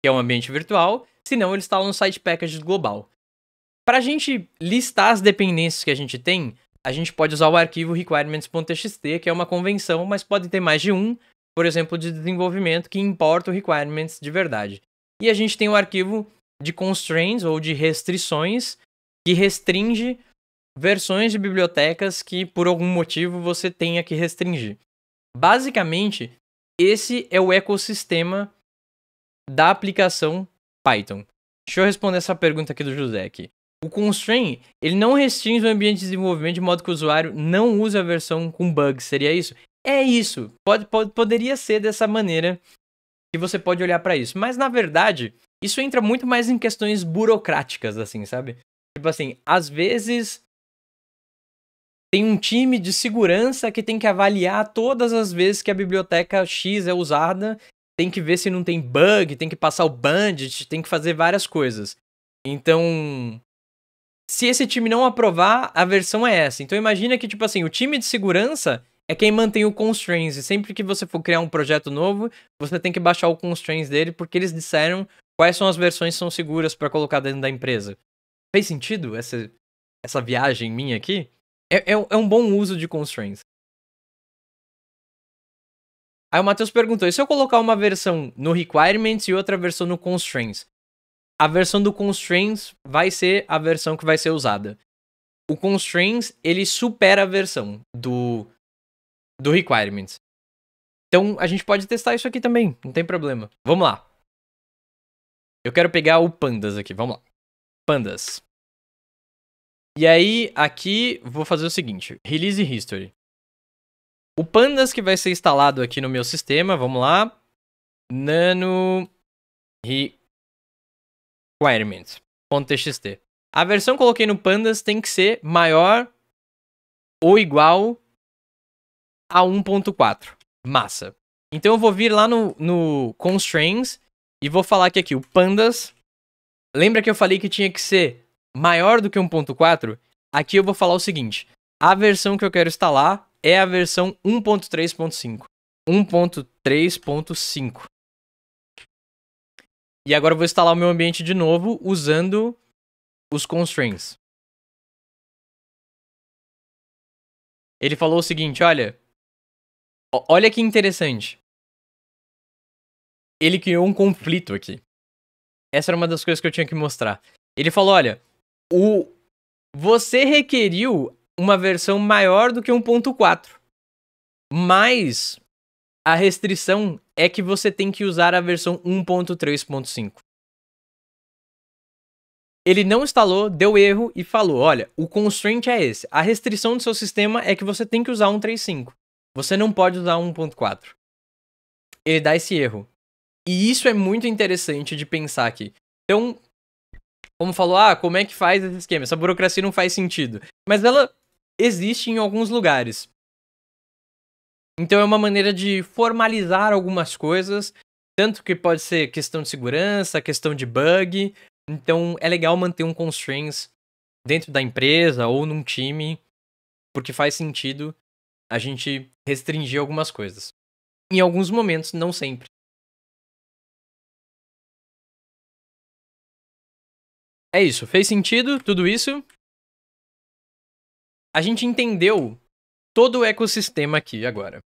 B: que é um ambiente virtual, se não ele instala no Site Packages global. Para a gente listar as dependências que a gente tem, a gente pode usar o arquivo requirements.txt, que é uma convenção, mas pode ter mais de um, por exemplo, de desenvolvimento que importa o requirements de verdade. E a gente tem o arquivo de constraints ou de restrições que restringe versões de bibliotecas que por algum motivo você tenha que restringir. Basicamente, esse é o ecossistema da aplicação Python. Deixa eu responder essa pergunta aqui do José aqui. O constraint, ele não restringe o ambiente de desenvolvimento de modo que o usuário não use a versão com bugs, seria isso? É isso. Pode, pode, poderia ser dessa maneira que você pode olhar para isso. Mas na verdade, isso entra muito mais em questões burocráticas, assim, sabe? Tipo assim, às vezes tem um time de segurança que tem que avaliar todas as vezes que a biblioteca X é usada, tem que ver se não tem bug, tem que passar o bandit, tem que fazer várias coisas. Então, se esse time não aprovar, a versão é essa. Então imagina que, tipo assim, o time de segurança é quem mantém o constraints. E sempre que você for criar um projeto novo, você tem que baixar o constraints dele, porque eles disseram quais são as versões que são seguras para colocar dentro da empresa.
A: Fez sentido essa, essa viagem minha aqui? É, é, é um bom uso de constraints. Aí o Matheus perguntou: e se eu colocar uma
B: versão no requirements e outra versão no constraints? a versão do constraints vai ser a versão que vai ser usada. O constraints, ele supera a versão
A: do, do requirements. Então, a gente pode testar isso aqui também, não tem problema. Vamos lá. Eu quero pegar o pandas aqui, vamos lá. Pandas. E aí, aqui, vou fazer o seguinte. Release history. O pandas que vai ser instalado aqui no meu sistema, vamos lá. Nano... Re requirements.txt. A versão que coloquei no pandas tem que ser maior ou igual
B: a 1.4. Massa. Então eu vou vir lá no, no constraints e vou falar que aqui o pandas. Lembra que eu falei que tinha que ser maior do que 1.4? Aqui eu vou falar o seguinte: a versão que eu quero instalar é a versão 1.3.5. 1.3.5.
A: E agora eu vou instalar o meu ambiente de novo usando os constraints. Ele falou o seguinte, olha. Olha que interessante. Ele criou um conflito aqui. Essa era uma das coisas que eu tinha que mostrar. Ele falou,
B: olha, o você requeriu uma versão maior do que
A: 1.4. Mas a restrição é que você tem que usar a versão 1.3.5. Ele
B: não instalou, deu erro e falou: olha, o constraint é esse. A restrição do seu sistema é que você tem que usar 1.3.5. Você não pode usar 1.4. Ele dá esse erro. E isso é muito interessante de pensar aqui. Então, como falou, ah, como é que faz esse esquema? Essa burocracia não faz sentido. Mas ela existe em alguns lugares. Então é uma maneira de formalizar algumas coisas, tanto que pode ser questão de segurança, questão de bug. Então é legal manter um constraints dentro da empresa ou num time, porque faz sentido
A: a gente restringir algumas coisas. Em alguns momentos, não sempre. É isso, fez sentido tudo isso? A gente entendeu
B: todo o ecossistema aqui agora.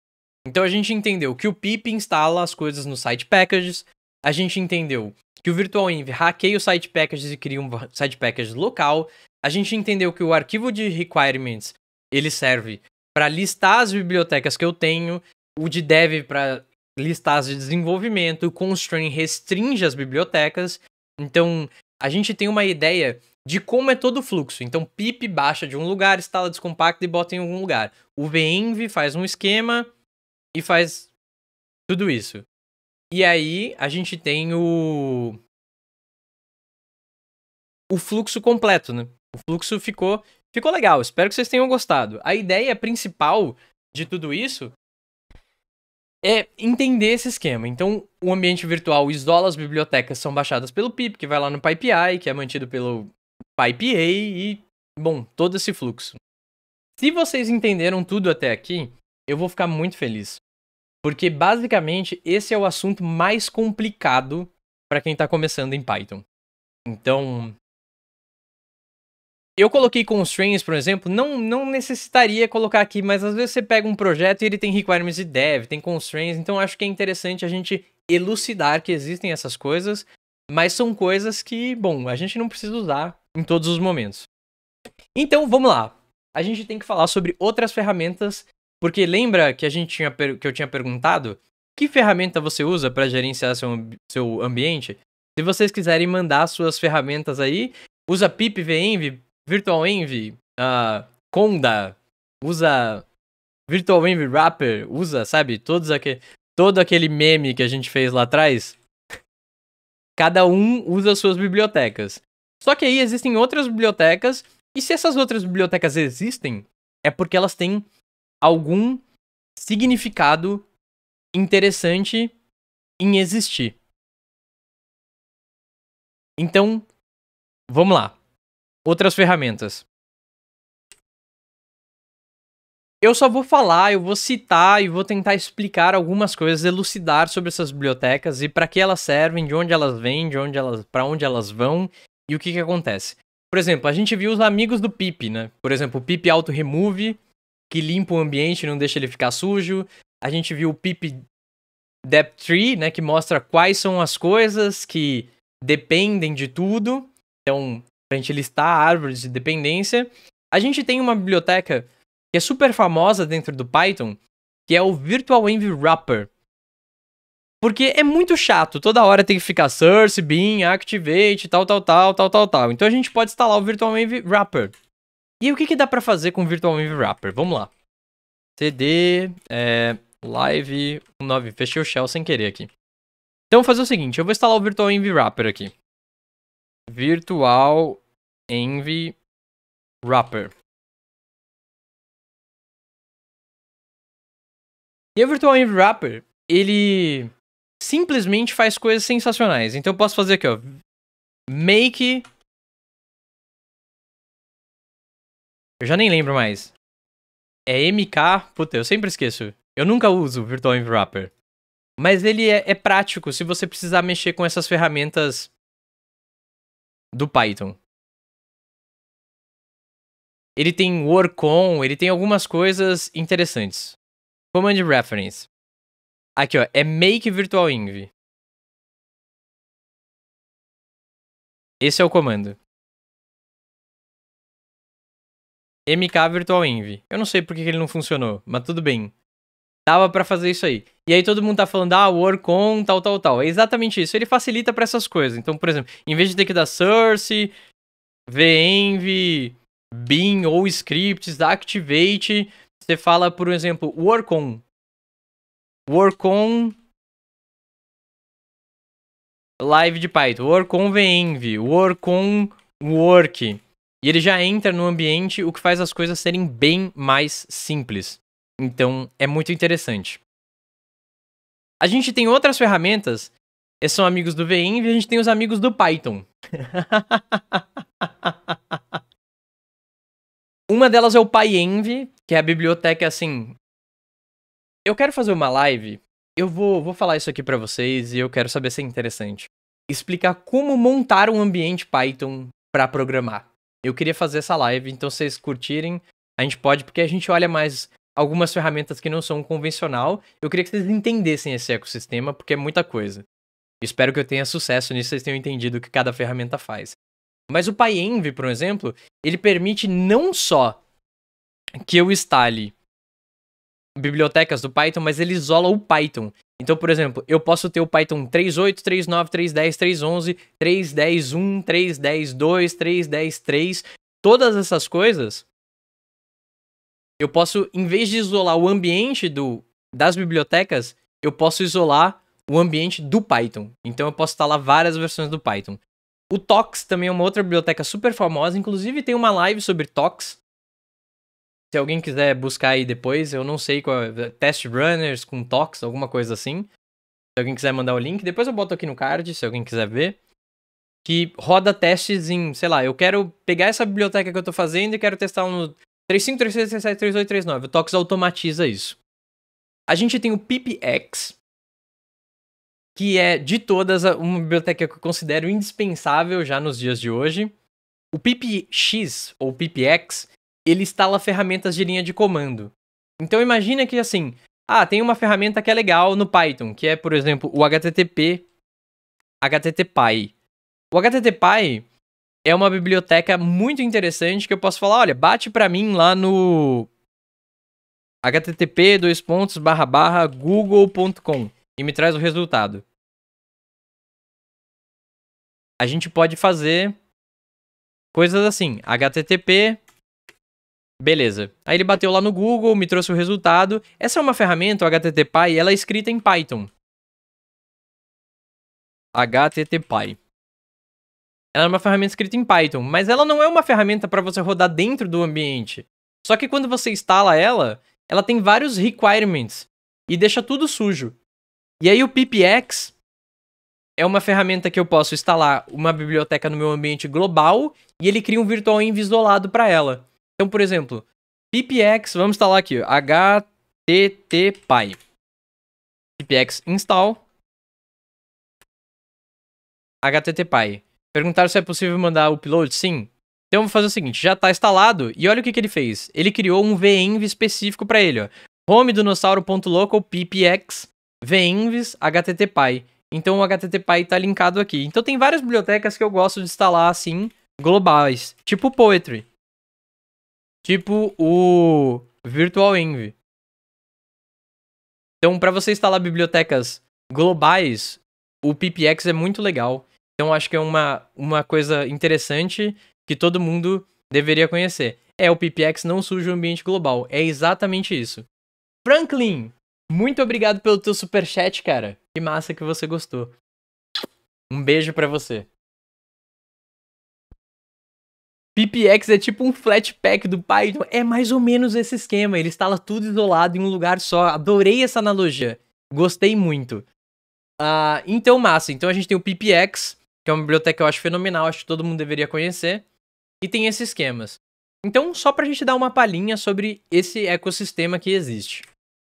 B: Então a gente entendeu que o pip instala as coisas no site packages, a gente entendeu que o virtualenv hackeia o site packages e cria um site packages local, a gente entendeu que o arquivo de requirements ele serve para listar as bibliotecas que eu tenho, o de dev para listar as de desenvolvimento, o constraint restringe as bibliotecas. Então, a gente tem uma ideia de como é todo o fluxo. Então, pip baixa de um lugar, instala descompacta e bota em algum lugar. O
A: venv faz um esquema e faz tudo isso. E aí a gente tem o o fluxo
B: completo, né? O fluxo ficou ficou legal. Espero que vocês tenham gostado. A ideia principal de tudo isso é entender esse esquema. Então, o ambiente virtual isola as bibliotecas são baixadas pelo PIP, que vai lá no PyPI, que é mantido pelo PyPA e, bom, todo esse fluxo. Se vocês entenderam tudo até aqui, eu vou ficar muito feliz. Porque basicamente esse é o assunto mais complicado para quem está começando em Python. Então, eu coloquei constraints, por exemplo, não, não necessitaria colocar aqui, mas às vezes você pega um projeto e ele tem requirements de dev, tem constraints, então acho que é interessante a gente elucidar que existem essas coisas, mas são coisas que, bom, a gente não precisa usar em todos os momentos. Então vamos lá. A gente tem que falar sobre outras ferramentas, porque lembra que a gente tinha que eu tinha perguntado que ferramenta você usa para gerenciar seu, seu ambiente? Se vocês quiserem mandar suas ferramentas aí, usa pip virtualenv, virtual env, uh, conda, usa virtual env wrapper, usa, sabe, todos aquele todo aquele meme que a gente fez lá atrás. Cada um usa suas bibliotecas. Só que aí existem outras bibliotecas, e se essas outras bibliotecas existem, é porque elas têm
A: algum significado interessante em existir. Então, vamos lá. Outras ferramentas. Eu só
B: vou falar, eu vou citar e vou tentar explicar algumas coisas, elucidar sobre essas bibliotecas e para que elas servem, de onde elas vêm, de onde elas, para onde elas vão e o que que acontece? Por exemplo, a gente viu os amigos do PIP, né? Por exemplo, o PIP Auto Remove, que limpa o ambiente, não deixa ele ficar sujo. A gente viu o PIP Depth Tree, né? Que mostra quais são as coisas que dependem de tudo. Então, pra gente listar árvores de dependência. A gente tem uma biblioteca que é super famosa dentro do Python, que é o Virtual Env Wrapper. Porque é muito chato, toda hora tem que ficar source, bin, activate, tal, tal, tal, tal, tal, tal. Então a gente pode instalar o Virtual Env Wrapper. E o que, que dá para fazer com o Virtual Env Wrapper? Vamos lá. CD é, live 9. Fechei o shell sem querer aqui.
A: Então vou fazer o seguinte, eu vou instalar o Virtual Env Wrapper aqui. Virtual Env Wrapper. E o Virtual Env Wrapper, ele simplesmente faz coisas sensacionais. Então eu posso fazer aqui, ó. Make. Eu já nem lembro mais. É MK. Puta, eu sempre esqueço. Eu nunca uso o Virtual Wrapper. Mas ele é, é prático se você precisar mexer com essas ferramentas do Python. Ele tem workon, ele tem algumas coisas interessantes. Command reference. Aqui, ó. É make virtual env. Esse é o comando. MK virtual env. Eu não sei porque que ele não funcionou,
B: mas tudo bem. Dava para fazer isso aí. E aí todo mundo tá falando, ah, workon, tal, tal, tal. É exatamente isso. Ele facilita para essas coisas. Então, por exemplo, em vez de ter que dar source, venv, bin ou scripts, activate, você fala,
A: por exemplo, workon work on Live de Python, work on VEnv, work on Work.
B: E ele já entra no ambiente, o que faz as coisas serem bem mais simples. Então, é muito interessante. A gente tem outras ferramentas, esses são amigos do VEnv, a gente tem os amigos do Python. *laughs* Uma delas é o PyEnv, que é a biblioteca assim eu quero fazer uma live. Eu vou, vou falar isso aqui para vocês e eu quero saber se é interessante. Explicar como montar um ambiente Python para programar. Eu queria fazer essa live, então se vocês curtirem, a gente pode, porque a gente olha mais algumas ferramentas que não são convencional. Eu queria que vocês entendessem esse ecossistema, porque é muita coisa. Espero que eu tenha sucesso nisso, vocês tenham entendido o que cada ferramenta faz. Mas o PyEnv, por exemplo, ele permite não só que eu instale bibliotecas do Python, mas ele isola o Python. Então, por exemplo, eu posso ter o Python 3.8, 3.9, 3.10, 3.11, 3.10.1, 3.10.2, 3.10.3, todas essas coisas. Eu posso, em vez de isolar o ambiente do, das bibliotecas, eu posso isolar o ambiente do Python. Então eu posso instalar várias versões do Python. O Tox também é uma outra biblioteca super famosa, inclusive tem uma live sobre Tox, se alguém quiser buscar aí depois, eu não sei qual é. Test Runners com Tox, alguma coisa assim. Se alguém quiser mandar o link, depois eu boto aqui no card, se alguém quiser ver. Que roda testes em, sei lá, eu quero pegar essa biblioteca que eu tô fazendo e quero testar um 35, 36, 37, 38, 39. O Tox automatiza isso. A gente tem o PipX, que é de todas uma biblioteca que eu considero indispensável já nos dias de hoje. O PipX, ou PipX, ele instala ferramentas de linha de comando. Então imagina que assim, ah, tem uma ferramenta que é legal no Python, que é, por exemplo, o HTTP HTTPy. O HTTPy é uma biblioteca muito interessante que eu posso falar, olha, bate para mim lá no
A: http dois pontos barra barra google.com e me traz o resultado. A gente pode fazer coisas assim, http Beleza. Aí ele bateu lá no Google, me trouxe o resultado. Essa é uma ferramenta, o HTTPy, ela é escrita em Python. HTTPy. Ela é uma ferramenta escrita em Python, mas ela
B: não é uma ferramenta para você rodar dentro do ambiente. Só que quando você instala ela, ela tem vários requirements e deixa tudo sujo. E aí o PPX é uma ferramenta que eu posso instalar uma biblioteca no meu ambiente global e ele cria um virtual env isolado para ela. Então, por exemplo, pipx vamos instalar aqui,
A: httpy. pipx install httpy. Perguntaram se é possível mandar upload? Sim.
B: Então, eu vou fazer o seguinte, já está instalado, e olha o que, que ele fez. Ele criou um venv específico para ele, ó. home dinossauro.local ppx venvs httpy. Então o HTTPy está linkado aqui. Então tem várias bibliotecas que eu gosto de instalar assim, globais,
A: tipo Poetry. Tipo o Virtual Envy. Então, para você instalar bibliotecas globais,
B: o PPX é muito legal. Então, acho que é uma, uma coisa interessante que todo mundo deveria conhecer. É, o PPX não suja o ambiente global. É exatamente isso.
A: Franklin, muito obrigado pelo teu super chat, cara. Que massa que você gostou. Um beijo para você. PPX é tipo um Flatpak do Python. É mais ou menos esse esquema. Ele instala tudo
B: isolado em um lugar só. Adorei essa analogia. Gostei muito. Uh, então, massa. Então a gente tem o PPX, que é uma biblioteca que eu acho fenomenal, acho que todo mundo deveria conhecer. E tem esses esquemas. Então, só pra gente dar uma palhinha sobre esse ecossistema que existe.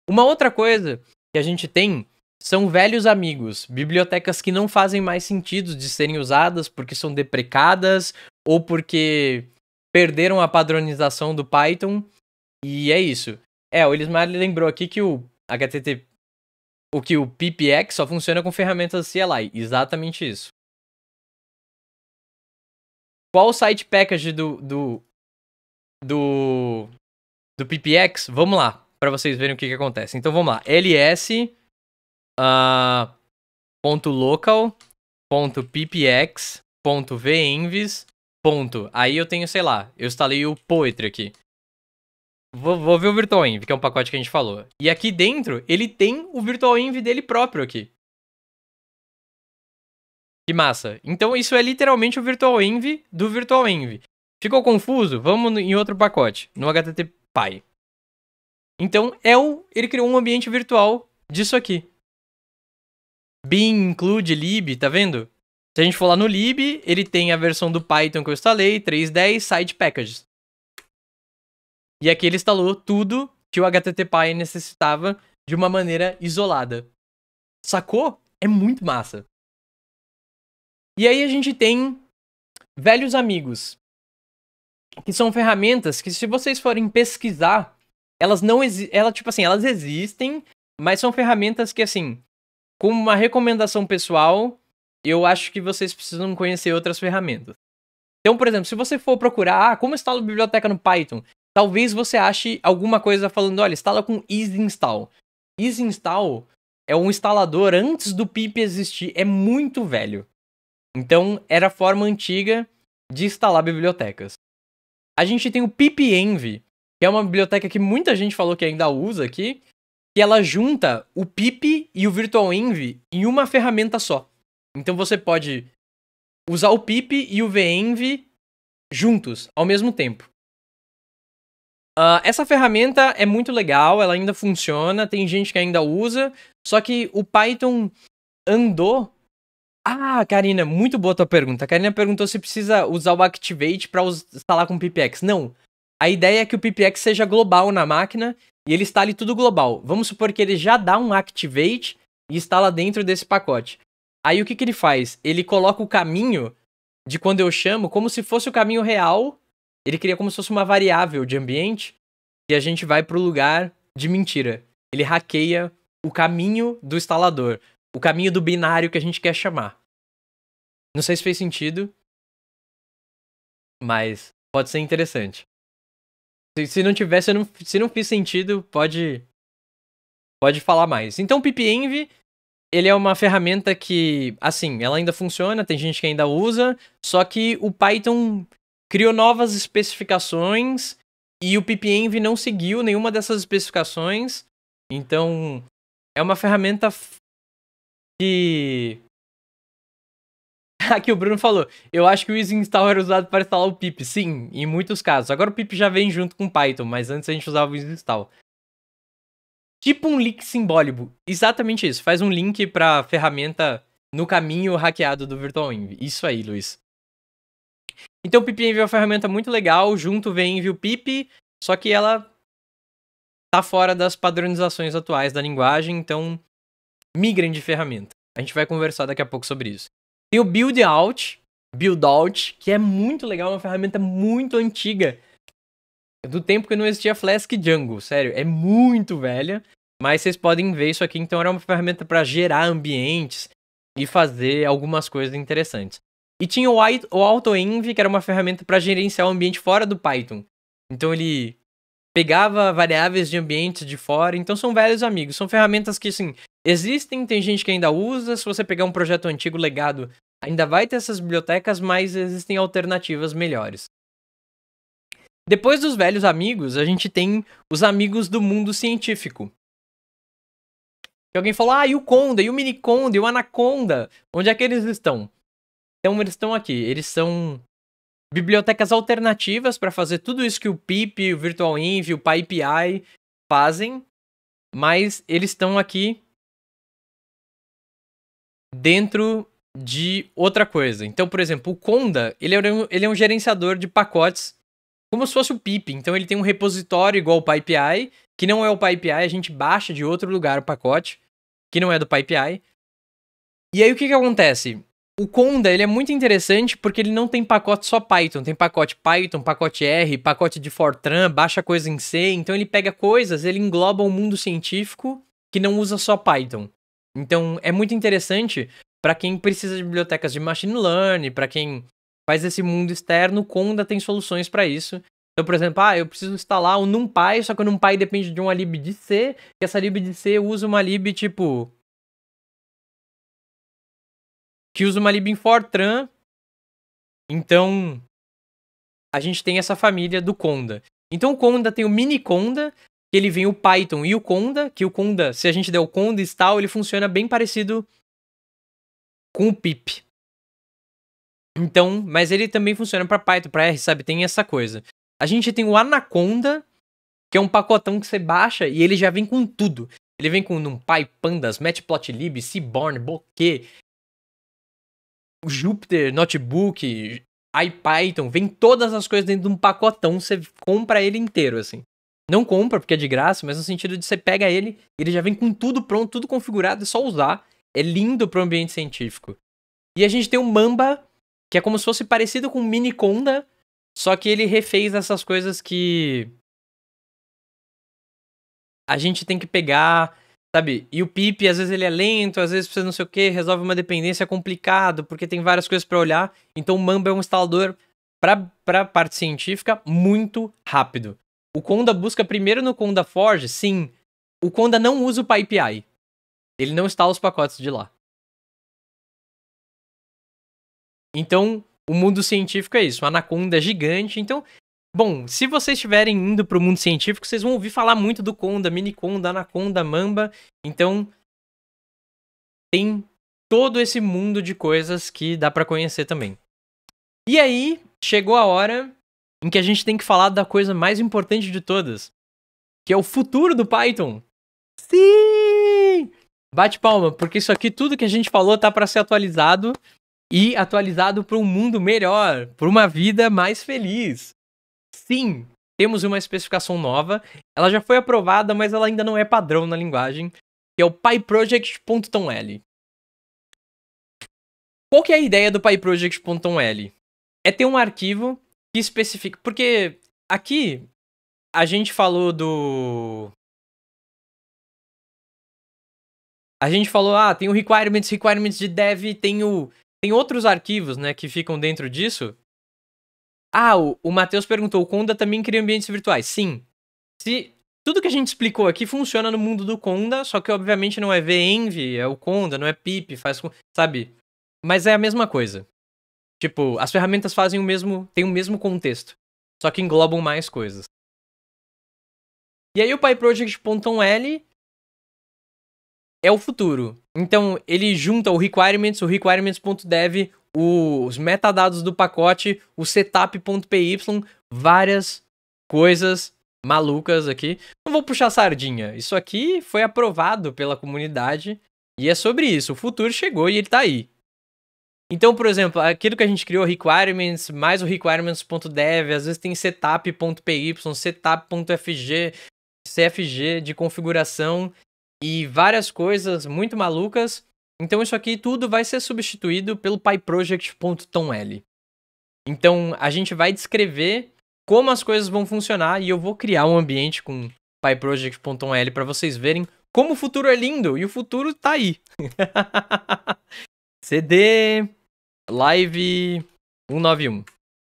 B: Uma outra coisa que a gente tem são velhos amigos, bibliotecas que não fazem mais sentido de serem usadas porque são deprecadas ou porque perderam a padronização do Python. E é isso. É, o Elismar
A: lembrou aqui que o HTTP, o que o PPX só funciona com ferramentas CLI. Exatamente isso. Qual o site package do do do, do PPX? Vamos lá, para
B: vocês verem o que, que acontece. Então vamos lá. ls uh, ah, ponto local ponto pipx ponto venvs Ponto. Aí eu tenho, sei lá, eu instalei o Poetry aqui. Vou, vou ver o virtualenv, que é um pacote que a gente falou. E aqui dentro, ele tem o virtualenv dele próprio aqui. Que massa. Então isso é literalmente o virtualenv do virtualenv. Ficou confuso? Vamos em outro pacote, no HTTP Então é o, ele criou um ambiente virtual disso aqui. Bin include lib, tá vendo? Se a gente for lá no lib, ele tem a versão do Python que eu instalei, 3.10, site packages. E aqui ele instalou tudo que o HTTPy
A: necessitava de uma maneira isolada. Sacou? É muito massa. E aí a gente tem velhos amigos, que são ferramentas que se vocês forem pesquisar, elas não ela
B: tipo assim, elas existem, mas são ferramentas que assim, como uma recomendação pessoal, eu acho que vocês precisam conhecer outras ferramentas. Então, por exemplo, se você for procurar, ah, como instalo biblioteca no Python, talvez você ache alguma coisa falando, olha, instala com easy install. Easy install é um instalador antes do pip existir, é muito velho. Então, era a forma antiga de instalar bibliotecas. A gente tem o pipenv, que é uma biblioteca que muita gente falou que ainda usa aqui, que ela junta o pip e o virtualenv em uma ferramenta só. Então você pode usar o pip e o venv juntos, ao mesmo tempo. Uh, essa ferramenta é muito legal, ela ainda funciona, tem gente que ainda usa, só que o Python andou. Ah, Karina, muito boa tua pergunta. A Karina perguntou se precisa usar o Activate para instalar com o PPX. Não. A ideia é que o PPX seja global na máquina e ele instale tudo global. Vamos supor que ele já dá um Activate e instala dentro desse pacote. Aí o que, que ele faz? Ele coloca o caminho de quando eu chamo como se fosse o caminho real. Ele cria como se fosse uma variável de ambiente e a gente vai pro lugar de mentira. Ele hackeia o caminho do instalador, o caminho do binário que a gente
A: quer chamar. Não sei se fez sentido, mas pode ser interessante. Se, se não tivesse, se não, se não fiz sentido, pode
B: pode falar mais. Então, pipenv ele é uma ferramenta que, assim, ela ainda funciona, tem gente que ainda usa, só que o Python criou novas especificações e o pipenv não seguiu nenhuma dessas especificações.
A: Então, é uma ferramenta que Aqui *laughs* o Bruno falou, eu acho que o isinstall era usado para instalar o pip.
B: Sim, em muitos casos. Agora o pip já vem junto com o Python, mas antes a gente usava o isinstall. Tipo um link simbólico. Exatamente isso. Faz um link pra ferramenta no caminho hackeado do VirtualEnv. Isso aí, Luiz. Então o pipenv é uma ferramenta muito legal, junto vem o pip, só que ela tá fora das padronizações atuais da linguagem, então migrem de ferramenta. A gente vai conversar daqui a pouco sobre isso. Tem o buildout, buildout, que é muito legal, é uma ferramenta muito antiga. Do tempo que não existia Flask Django, sério, é muito velha. Mas vocês podem ver isso aqui, então era uma ferramenta para gerar ambientes e fazer algumas coisas interessantes. E tinha o, AutoEnv, que era uma ferramenta para gerenciar o ambiente fora do Python. Então ele pegava variáveis de ambiente de fora. Então são velhos amigos, são ferramentas que assim, existem, tem gente que ainda usa. Se você pegar um projeto antigo legado, ainda vai ter essas bibliotecas, mas existem alternativas melhores. Depois dos velhos amigos, a gente tem os amigos do mundo científico. Que alguém falou, ah, e o Conda, e o Miniconda, e o Anaconda, onde é que eles estão? Então eles estão aqui, eles são bibliotecas alternativas para fazer tudo isso que o PIP, o VirtualEnv, o PyPI fazem, mas eles estão aqui dentro de outra coisa. Então, por exemplo, o Conda, ele é um, ele é um gerenciador de pacotes como se fosse o PIP. Então, ele tem um repositório igual o PyPI, que não é o PyPI, a gente baixa de outro lugar o pacote que não é do PyPI. E aí o que que acontece? O Conda, ele é muito interessante porque ele não tem pacote só Python, tem pacote Python, pacote R, pacote de Fortran, baixa coisa em C, então ele pega coisas, ele engloba o um mundo científico que não usa só Python. Então é muito interessante para quem precisa de bibliotecas de machine learning, para quem faz esse mundo externo, Conda tem soluções para isso. Então, por exemplo, ah, eu preciso instalar um NumPy, só que o NumPy depende de uma lib de C,
A: e essa lib de C usa uma lib tipo. que usa uma lib em Fortran. Então,
B: a gente tem essa família do Conda. Então, o Conda tem o mini Conda, que ele vem o Python e o Conda, que o Conda, se a gente der o Conda e tal, ele funciona bem parecido com o pip. Então, mas ele também funciona para Python, para R, sabe? Tem essa coisa. A gente tem o Anaconda, que é um pacotão que você baixa e ele já vem com tudo. Ele vem com NumPy, Pandas, Matplotlib, Seaborn, Bokeh, Jupyter, Notebook, IPython, vem todas as coisas dentro de um pacotão, você compra ele inteiro, assim. Não compra, porque é de graça, mas no sentido de você pega ele, ele já vem com tudo pronto, tudo configurado, é só usar. É lindo para o ambiente científico.
A: E a gente tem o Mamba, que é como se fosse parecido com o Miniconda, só que ele refez essas coisas que a gente
B: tem que pegar, sabe? E o Pipe, às vezes ele é lento, às vezes precisa não sei o que, resolve uma dependência é complicado, porque tem várias coisas para olhar. Então o Mamba é um instalador para para parte científica muito rápido. O Conda busca primeiro no Conda Forge, sim.
A: O Conda não usa o PyPI. Ele não instala os pacotes de lá. Então, o mundo científico é isso, a anaconda é gigante.
B: Então, bom, se vocês estiverem indo para o mundo científico, vocês vão ouvir falar muito do conda, conda, anaconda, mamba. Então, tem todo esse mundo de coisas que dá para conhecer também. E aí, chegou a hora em que a gente tem que falar da coisa mais importante de todas, que é o futuro do Python. Sim! Bate palma, porque isso aqui, tudo que a gente falou, tá para ser atualizado e atualizado para um mundo melhor, para uma vida mais feliz. Sim, temos uma especificação nova. Ela já foi aprovada, mas ela ainda não é padrão na linguagem, que é o PyProject.toml. Qual que é a ideia do PyProject.toml? É ter um arquivo que especifica,
A: porque aqui a gente falou do a gente falou, ah, tem o requirements, requirements de dev, tem o tem outros arquivos, né, que ficam dentro disso. Ah, o, o
B: Matheus perguntou, o Conda também cria ambientes virtuais. Sim. Se tudo que a gente explicou aqui funciona no mundo do Conda, só que obviamente não é VEnv, é o Conda, não é PIP, faz, com, sabe? Mas é a mesma coisa. Tipo, as ferramentas fazem o mesmo, tem o mesmo contexto,
A: só que englobam mais coisas. E aí o PyProject.l é o futuro. Então, ele junta o requirements, o
B: requirements.dev, os metadados do pacote, o setup.py, várias coisas malucas aqui. Não vou puxar sardinha. Isso aqui foi aprovado pela comunidade e é sobre isso. O futuro chegou e ele tá aí. Então, por exemplo, aquilo que a gente criou, requirements, mais o requirements.dev, às vezes tem setup.py, setup.fg, CFG de configuração e várias coisas muito malucas. Então isso aqui tudo vai ser substituído pelo PyProject.toml. Então a gente vai descrever como as coisas vão funcionar e eu vou criar um ambiente com PyProject.toml para vocês verem como o futuro é lindo e o futuro tá aí. *laughs* CD Live 191.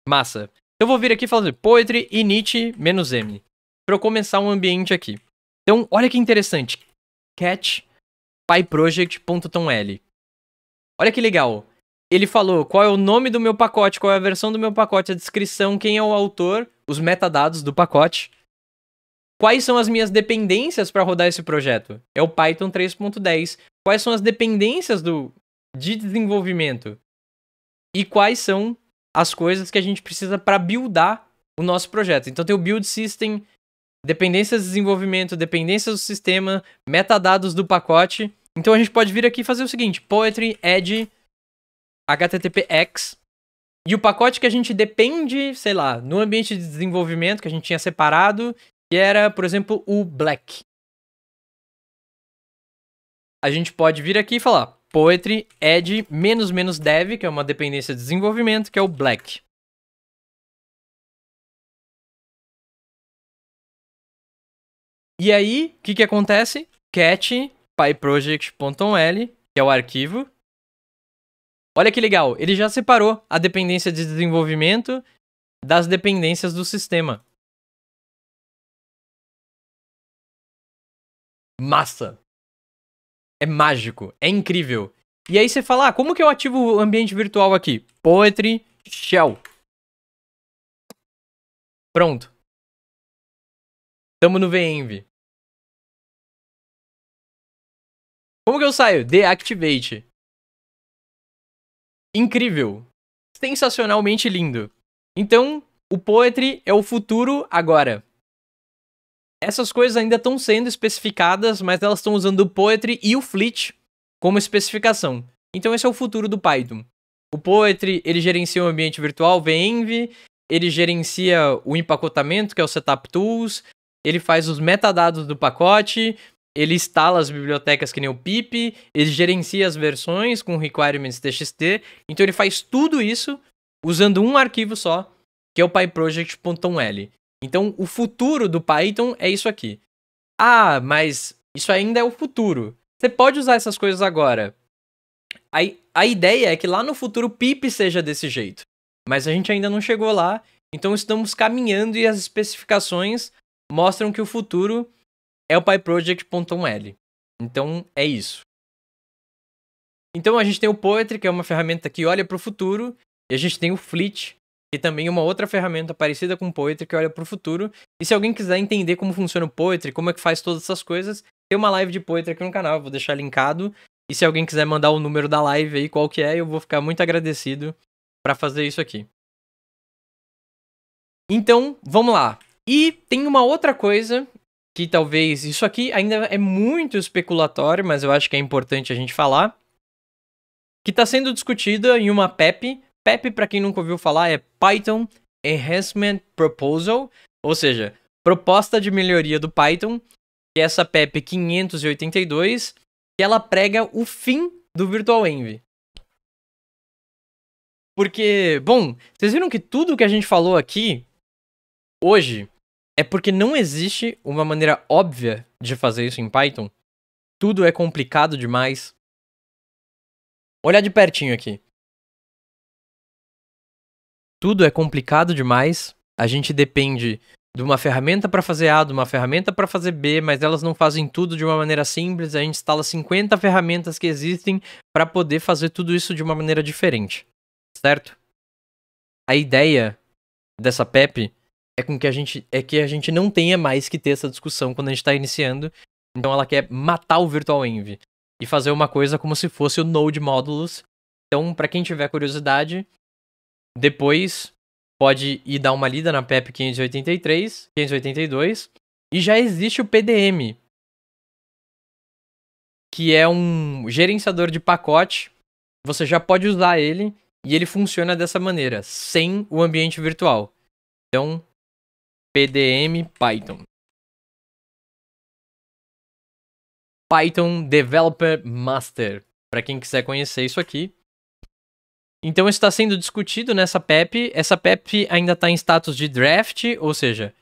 B: Massa. Então, eu vou vir aqui fazer poetry init-m para eu começar um ambiente aqui. Então, olha que interessante cat pyproject.toml. Olha que legal. Ele falou qual é o nome do meu pacote, qual é a versão do meu pacote, a descrição, quem é o autor, os metadados do pacote. Quais são as minhas dependências para rodar esse projeto? É o Python 3.10. Quais são as dependências do de desenvolvimento? E quais são as coisas que a gente precisa para buildar o nosso projeto? Então tem o build system, dependências de desenvolvimento, dependências do sistema, metadados do pacote. Então a gente pode vir aqui e fazer o seguinte: Poetry add HTTPX. E o pacote que a gente depende, sei lá, no ambiente de desenvolvimento que a gente tinha separado, que era, por exemplo, o black.
A: A gente pode vir aqui e falar poetry add dev, que é uma dependência de desenvolvimento, que é o black. E aí, o que, que acontece? Cat pyproject.l, que é o arquivo. Olha que legal, ele já separou a dependência de desenvolvimento das dependências do sistema. Massa! É mágico, é incrível. E aí você fala, ah, como que eu ativo o ambiente virtual aqui? Poetry Shell. Pronto. Tamo no VENV. Como que eu saio? Deactivate. Incrível. Sensacionalmente lindo. Então, o
B: Poetry é o futuro agora. Essas coisas ainda estão sendo especificadas, mas elas estão usando o Poetry e o Fleet como especificação. Então esse é o futuro do Python. O Poetry, ele gerencia o ambiente virtual, VENV, ele gerencia o empacotamento, que é o Setup Tools, ele faz os metadados do pacote, ele instala as bibliotecas que nem o pip, ele gerencia as versões com requirements txt, então ele faz tudo isso usando um arquivo só, que é o pyproject.l. Então, o futuro do Python é isso aqui. Ah, mas isso ainda é o futuro. Você pode usar essas coisas agora. A, a ideia é que lá no futuro o pip seja desse jeito. Mas a gente ainda não chegou lá, então estamos caminhando e as especificações mostram que o futuro é o PyProject.1L. Então é isso. Então a gente tem o Poetry, que é uma ferramenta que olha para o futuro, e a gente tem o Flit, que também é uma outra ferramenta parecida com o Poetry que olha para o futuro. E se alguém quiser entender como funciona o Poetry, como é que faz todas essas coisas, tem uma live de Poetry aqui no canal, eu vou deixar linkado. E se alguém quiser mandar o número da live aí, qual que é, eu vou ficar muito agradecido para fazer isso aqui. Então, vamos lá. E tem uma outra coisa que talvez isso aqui ainda é muito especulatório, mas eu acho que é importante a gente falar, que está sendo discutida em uma PEP. PEP, para quem nunca ouviu falar, é Python Enhancement Proposal, ou seja, proposta de melhoria do Python, que é essa PEP 582, que ela prega o fim do Virtual Envy. Porque, bom, vocês viram que tudo que a gente falou aqui hoje é porque não existe uma maneira óbvia de fazer isso em
A: Python. Tudo é complicado demais. Olhar de pertinho aqui. Tudo é complicado demais.
B: A gente depende de uma ferramenta para fazer A, de uma ferramenta para fazer B, mas elas não fazem tudo de uma maneira simples. A gente instala 50 ferramentas que existem para poder fazer tudo isso de uma maneira diferente. Certo? A ideia dessa PEP é com que a gente é que a gente não tenha mais que ter essa discussão quando a gente está iniciando. Então ela quer matar o Virtual Envy e fazer uma coisa como se fosse o Node Módulos. Então, para quem tiver curiosidade, depois pode ir dar uma lida na PEP 583, 582 e já existe o PDM, que é um gerenciador de pacote. Você já
A: pode usar ele e ele funciona dessa maneira, sem o ambiente virtual. Então, PDM Python. Python Developer Master, para quem quiser conhecer isso aqui.
B: Então está sendo discutido nessa PEP. Essa PEP ainda está em status de draft, ou seja,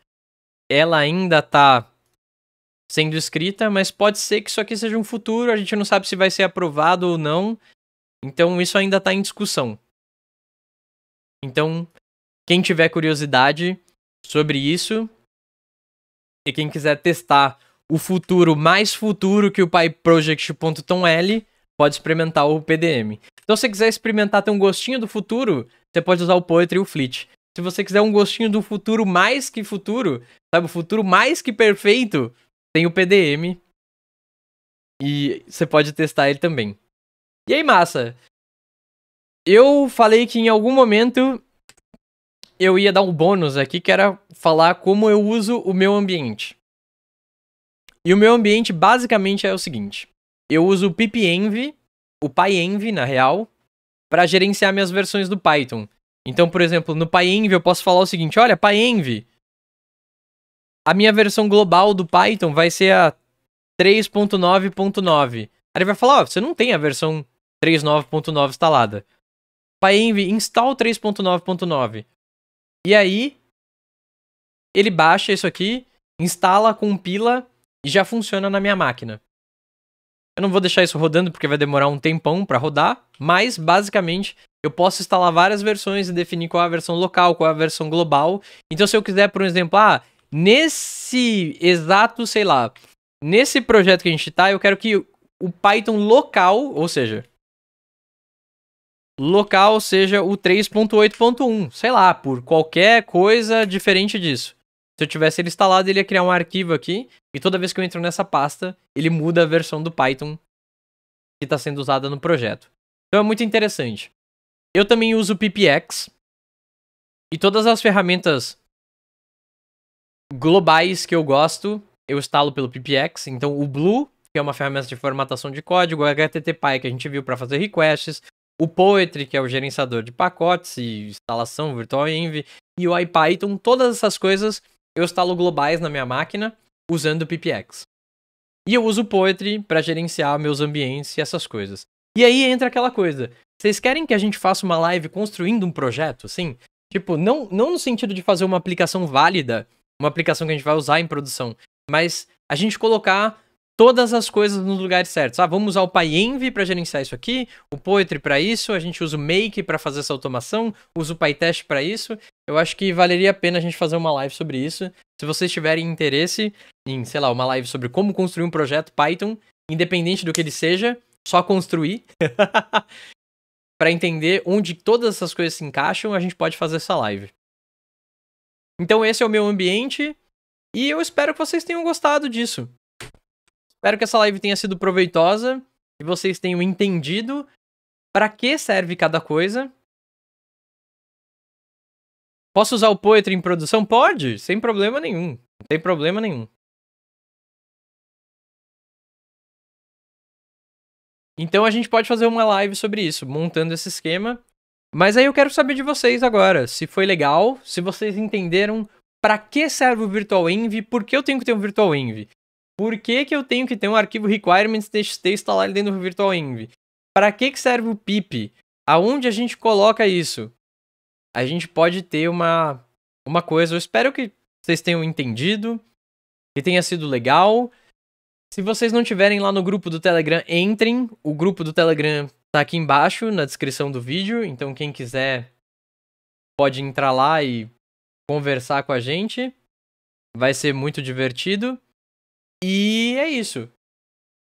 B: ela ainda está sendo escrita, mas pode ser que isso aqui seja um futuro, a gente não sabe se vai ser aprovado ou não. Então isso
A: ainda está em discussão. Então, quem tiver curiosidade, sobre isso. E quem quiser testar o futuro mais
B: futuro que o PyProject.toml, pode experimentar o PDM. Então, se você quiser experimentar ter um gostinho do futuro, você pode usar o Poetry e o Flit. Se você quiser um gostinho do futuro mais que futuro, sabe, o futuro mais que perfeito, tem o PDM.
A: E você pode testar ele também. E aí, massa? Eu falei que em algum momento eu ia dar um bônus aqui
B: que era falar como eu uso o meu ambiente. E o meu ambiente basicamente é o seguinte: eu uso o pipenv, o pyenv na real, para gerenciar minhas versões do Python. Então, por exemplo, no pyenv eu posso falar o seguinte: olha, pyenv, a minha versão global do Python vai ser a 3.9.9. Aí ele vai falar: oh, você não tem a versão 3.9.9 instalada. Pyenv install 3.9.9. E aí, ele baixa isso aqui, instala, compila e já funciona na minha máquina. Eu não vou deixar isso rodando porque vai demorar um tempão para rodar, mas basicamente eu posso instalar várias versões e definir qual é a versão local, qual é a versão global. Então se eu quiser, por exemplo, ah, nesse exato, sei lá, nesse projeto que a gente está, eu quero que o Python local, ou seja, local seja o 3.8.1, sei lá, por qualquer coisa diferente disso. Se eu tivesse ele instalado, ele ia criar um arquivo aqui, e toda vez que eu entro nessa pasta, ele muda a versão do Python que está sendo usada no projeto. Então é muito interessante.
A: Eu também uso o PPX, e todas as ferramentas globais que eu gosto, eu instalo pelo PPX. Então o
B: Blue, que é uma ferramenta de formatação de código, o HTTPy, que a gente viu para fazer requests, o Poetry, que é o gerenciador de pacotes e instalação virtual env, e o IPython, todas essas coisas eu instalo globais na minha máquina usando o PPX. E eu uso o Poetry para gerenciar meus ambientes e essas coisas. E aí entra aquela coisa. Vocês querem que a gente faça uma live construindo um projeto, assim? Tipo, não, não no sentido de fazer uma aplicação válida, uma aplicação que a gente vai usar em produção, mas a gente colocar todas as coisas nos lugares certos. Ah, vamos usar o PyEnv para gerenciar isso aqui, o Poetry para isso, a gente usa o Make para fazer essa automação, usa o PyTest para isso. Eu acho que valeria a pena a gente fazer uma live sobre isso. Se vocês tiverem interesse em, sei lá, uma live sobre como construir um projeto Python, independente do que ele seja, só construir. *laughs* para entender onde todas essas coisas se encaixam, a gente pode fazer essa live. Então esse é o meu ambiente e eu espero que vocês tenham gostado disso.
A: Espero que essa live tenha sido proveitosa, e vocês tenham entendido para que serve cada coisa. Posso usar o Poetry em produção? Pode, sem problema nenhum. Não tem problema nenhum. Então a gente pode fazer uma live sobre isso, montando
B: esse esquema. Mas aí eu quero saber de vocês agora, se foi legal, se vocês entenderam para que serve o Virtual Envy, por que eu tenho que ter um Virtual Envy. Por que, que eu tenho que ter um arquivo requirements.txt instalado dentro do virtualenv? Para que, que serve o pip? Aonde a gente coloca isso? A gente pode ter uma, uma coisa, eu espero que vocês tenham entendido, que tenha sido legal. Se vocês não tiverem lá no grupo do Telegram, entrem. O grupo do Telegram tá aqui embaixo na descrição do vídeo, então quem quiser pode entrar lá e conversar
A: com a gente. Vai ser muito divertido. E é isso.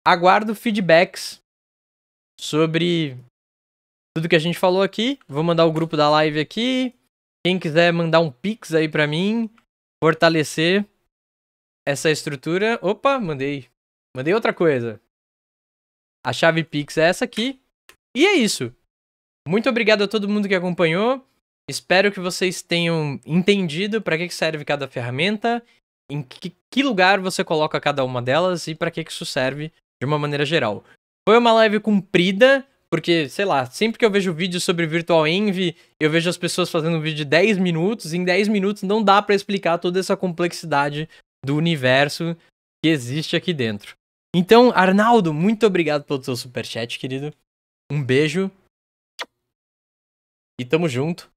A: Aguardo feedbacks sobre tudo
B: que a gente falou aqui. Vou mandar o grupo da live aqui. Quem quiser mandar um pix aí para mim,
A: fortalecer essa estrutura. Opa, mandei. Mandei outra coisa. A chave pix é essa aqui. E é isso.
B: Muito obrigado a todo mundo que acompanhou. Espero que vocês tenham entendido para que serve cada ferramenta em que, que lugar você coloca cada uma delas e para que, que isso serve de uma maneira geral. Foi uma live comprida, porque, sei lá, sempre que eu vejo vídeo sobre Virtual Envy, eu vejo as pessoas fazendo um vídeo de 10 minutos, e em 10 minutos não dá para explicar toda essa complexidade do universo que existe aqui dentro. Então, Arnaldo, muito obrigado pelo seu superchat, querido. Um beijo.
A: E tamo junto.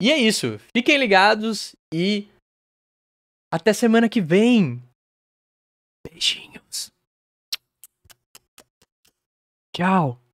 A: E é isso. Fiquem ligados e até semana que vem. Beijinhos. Tchau.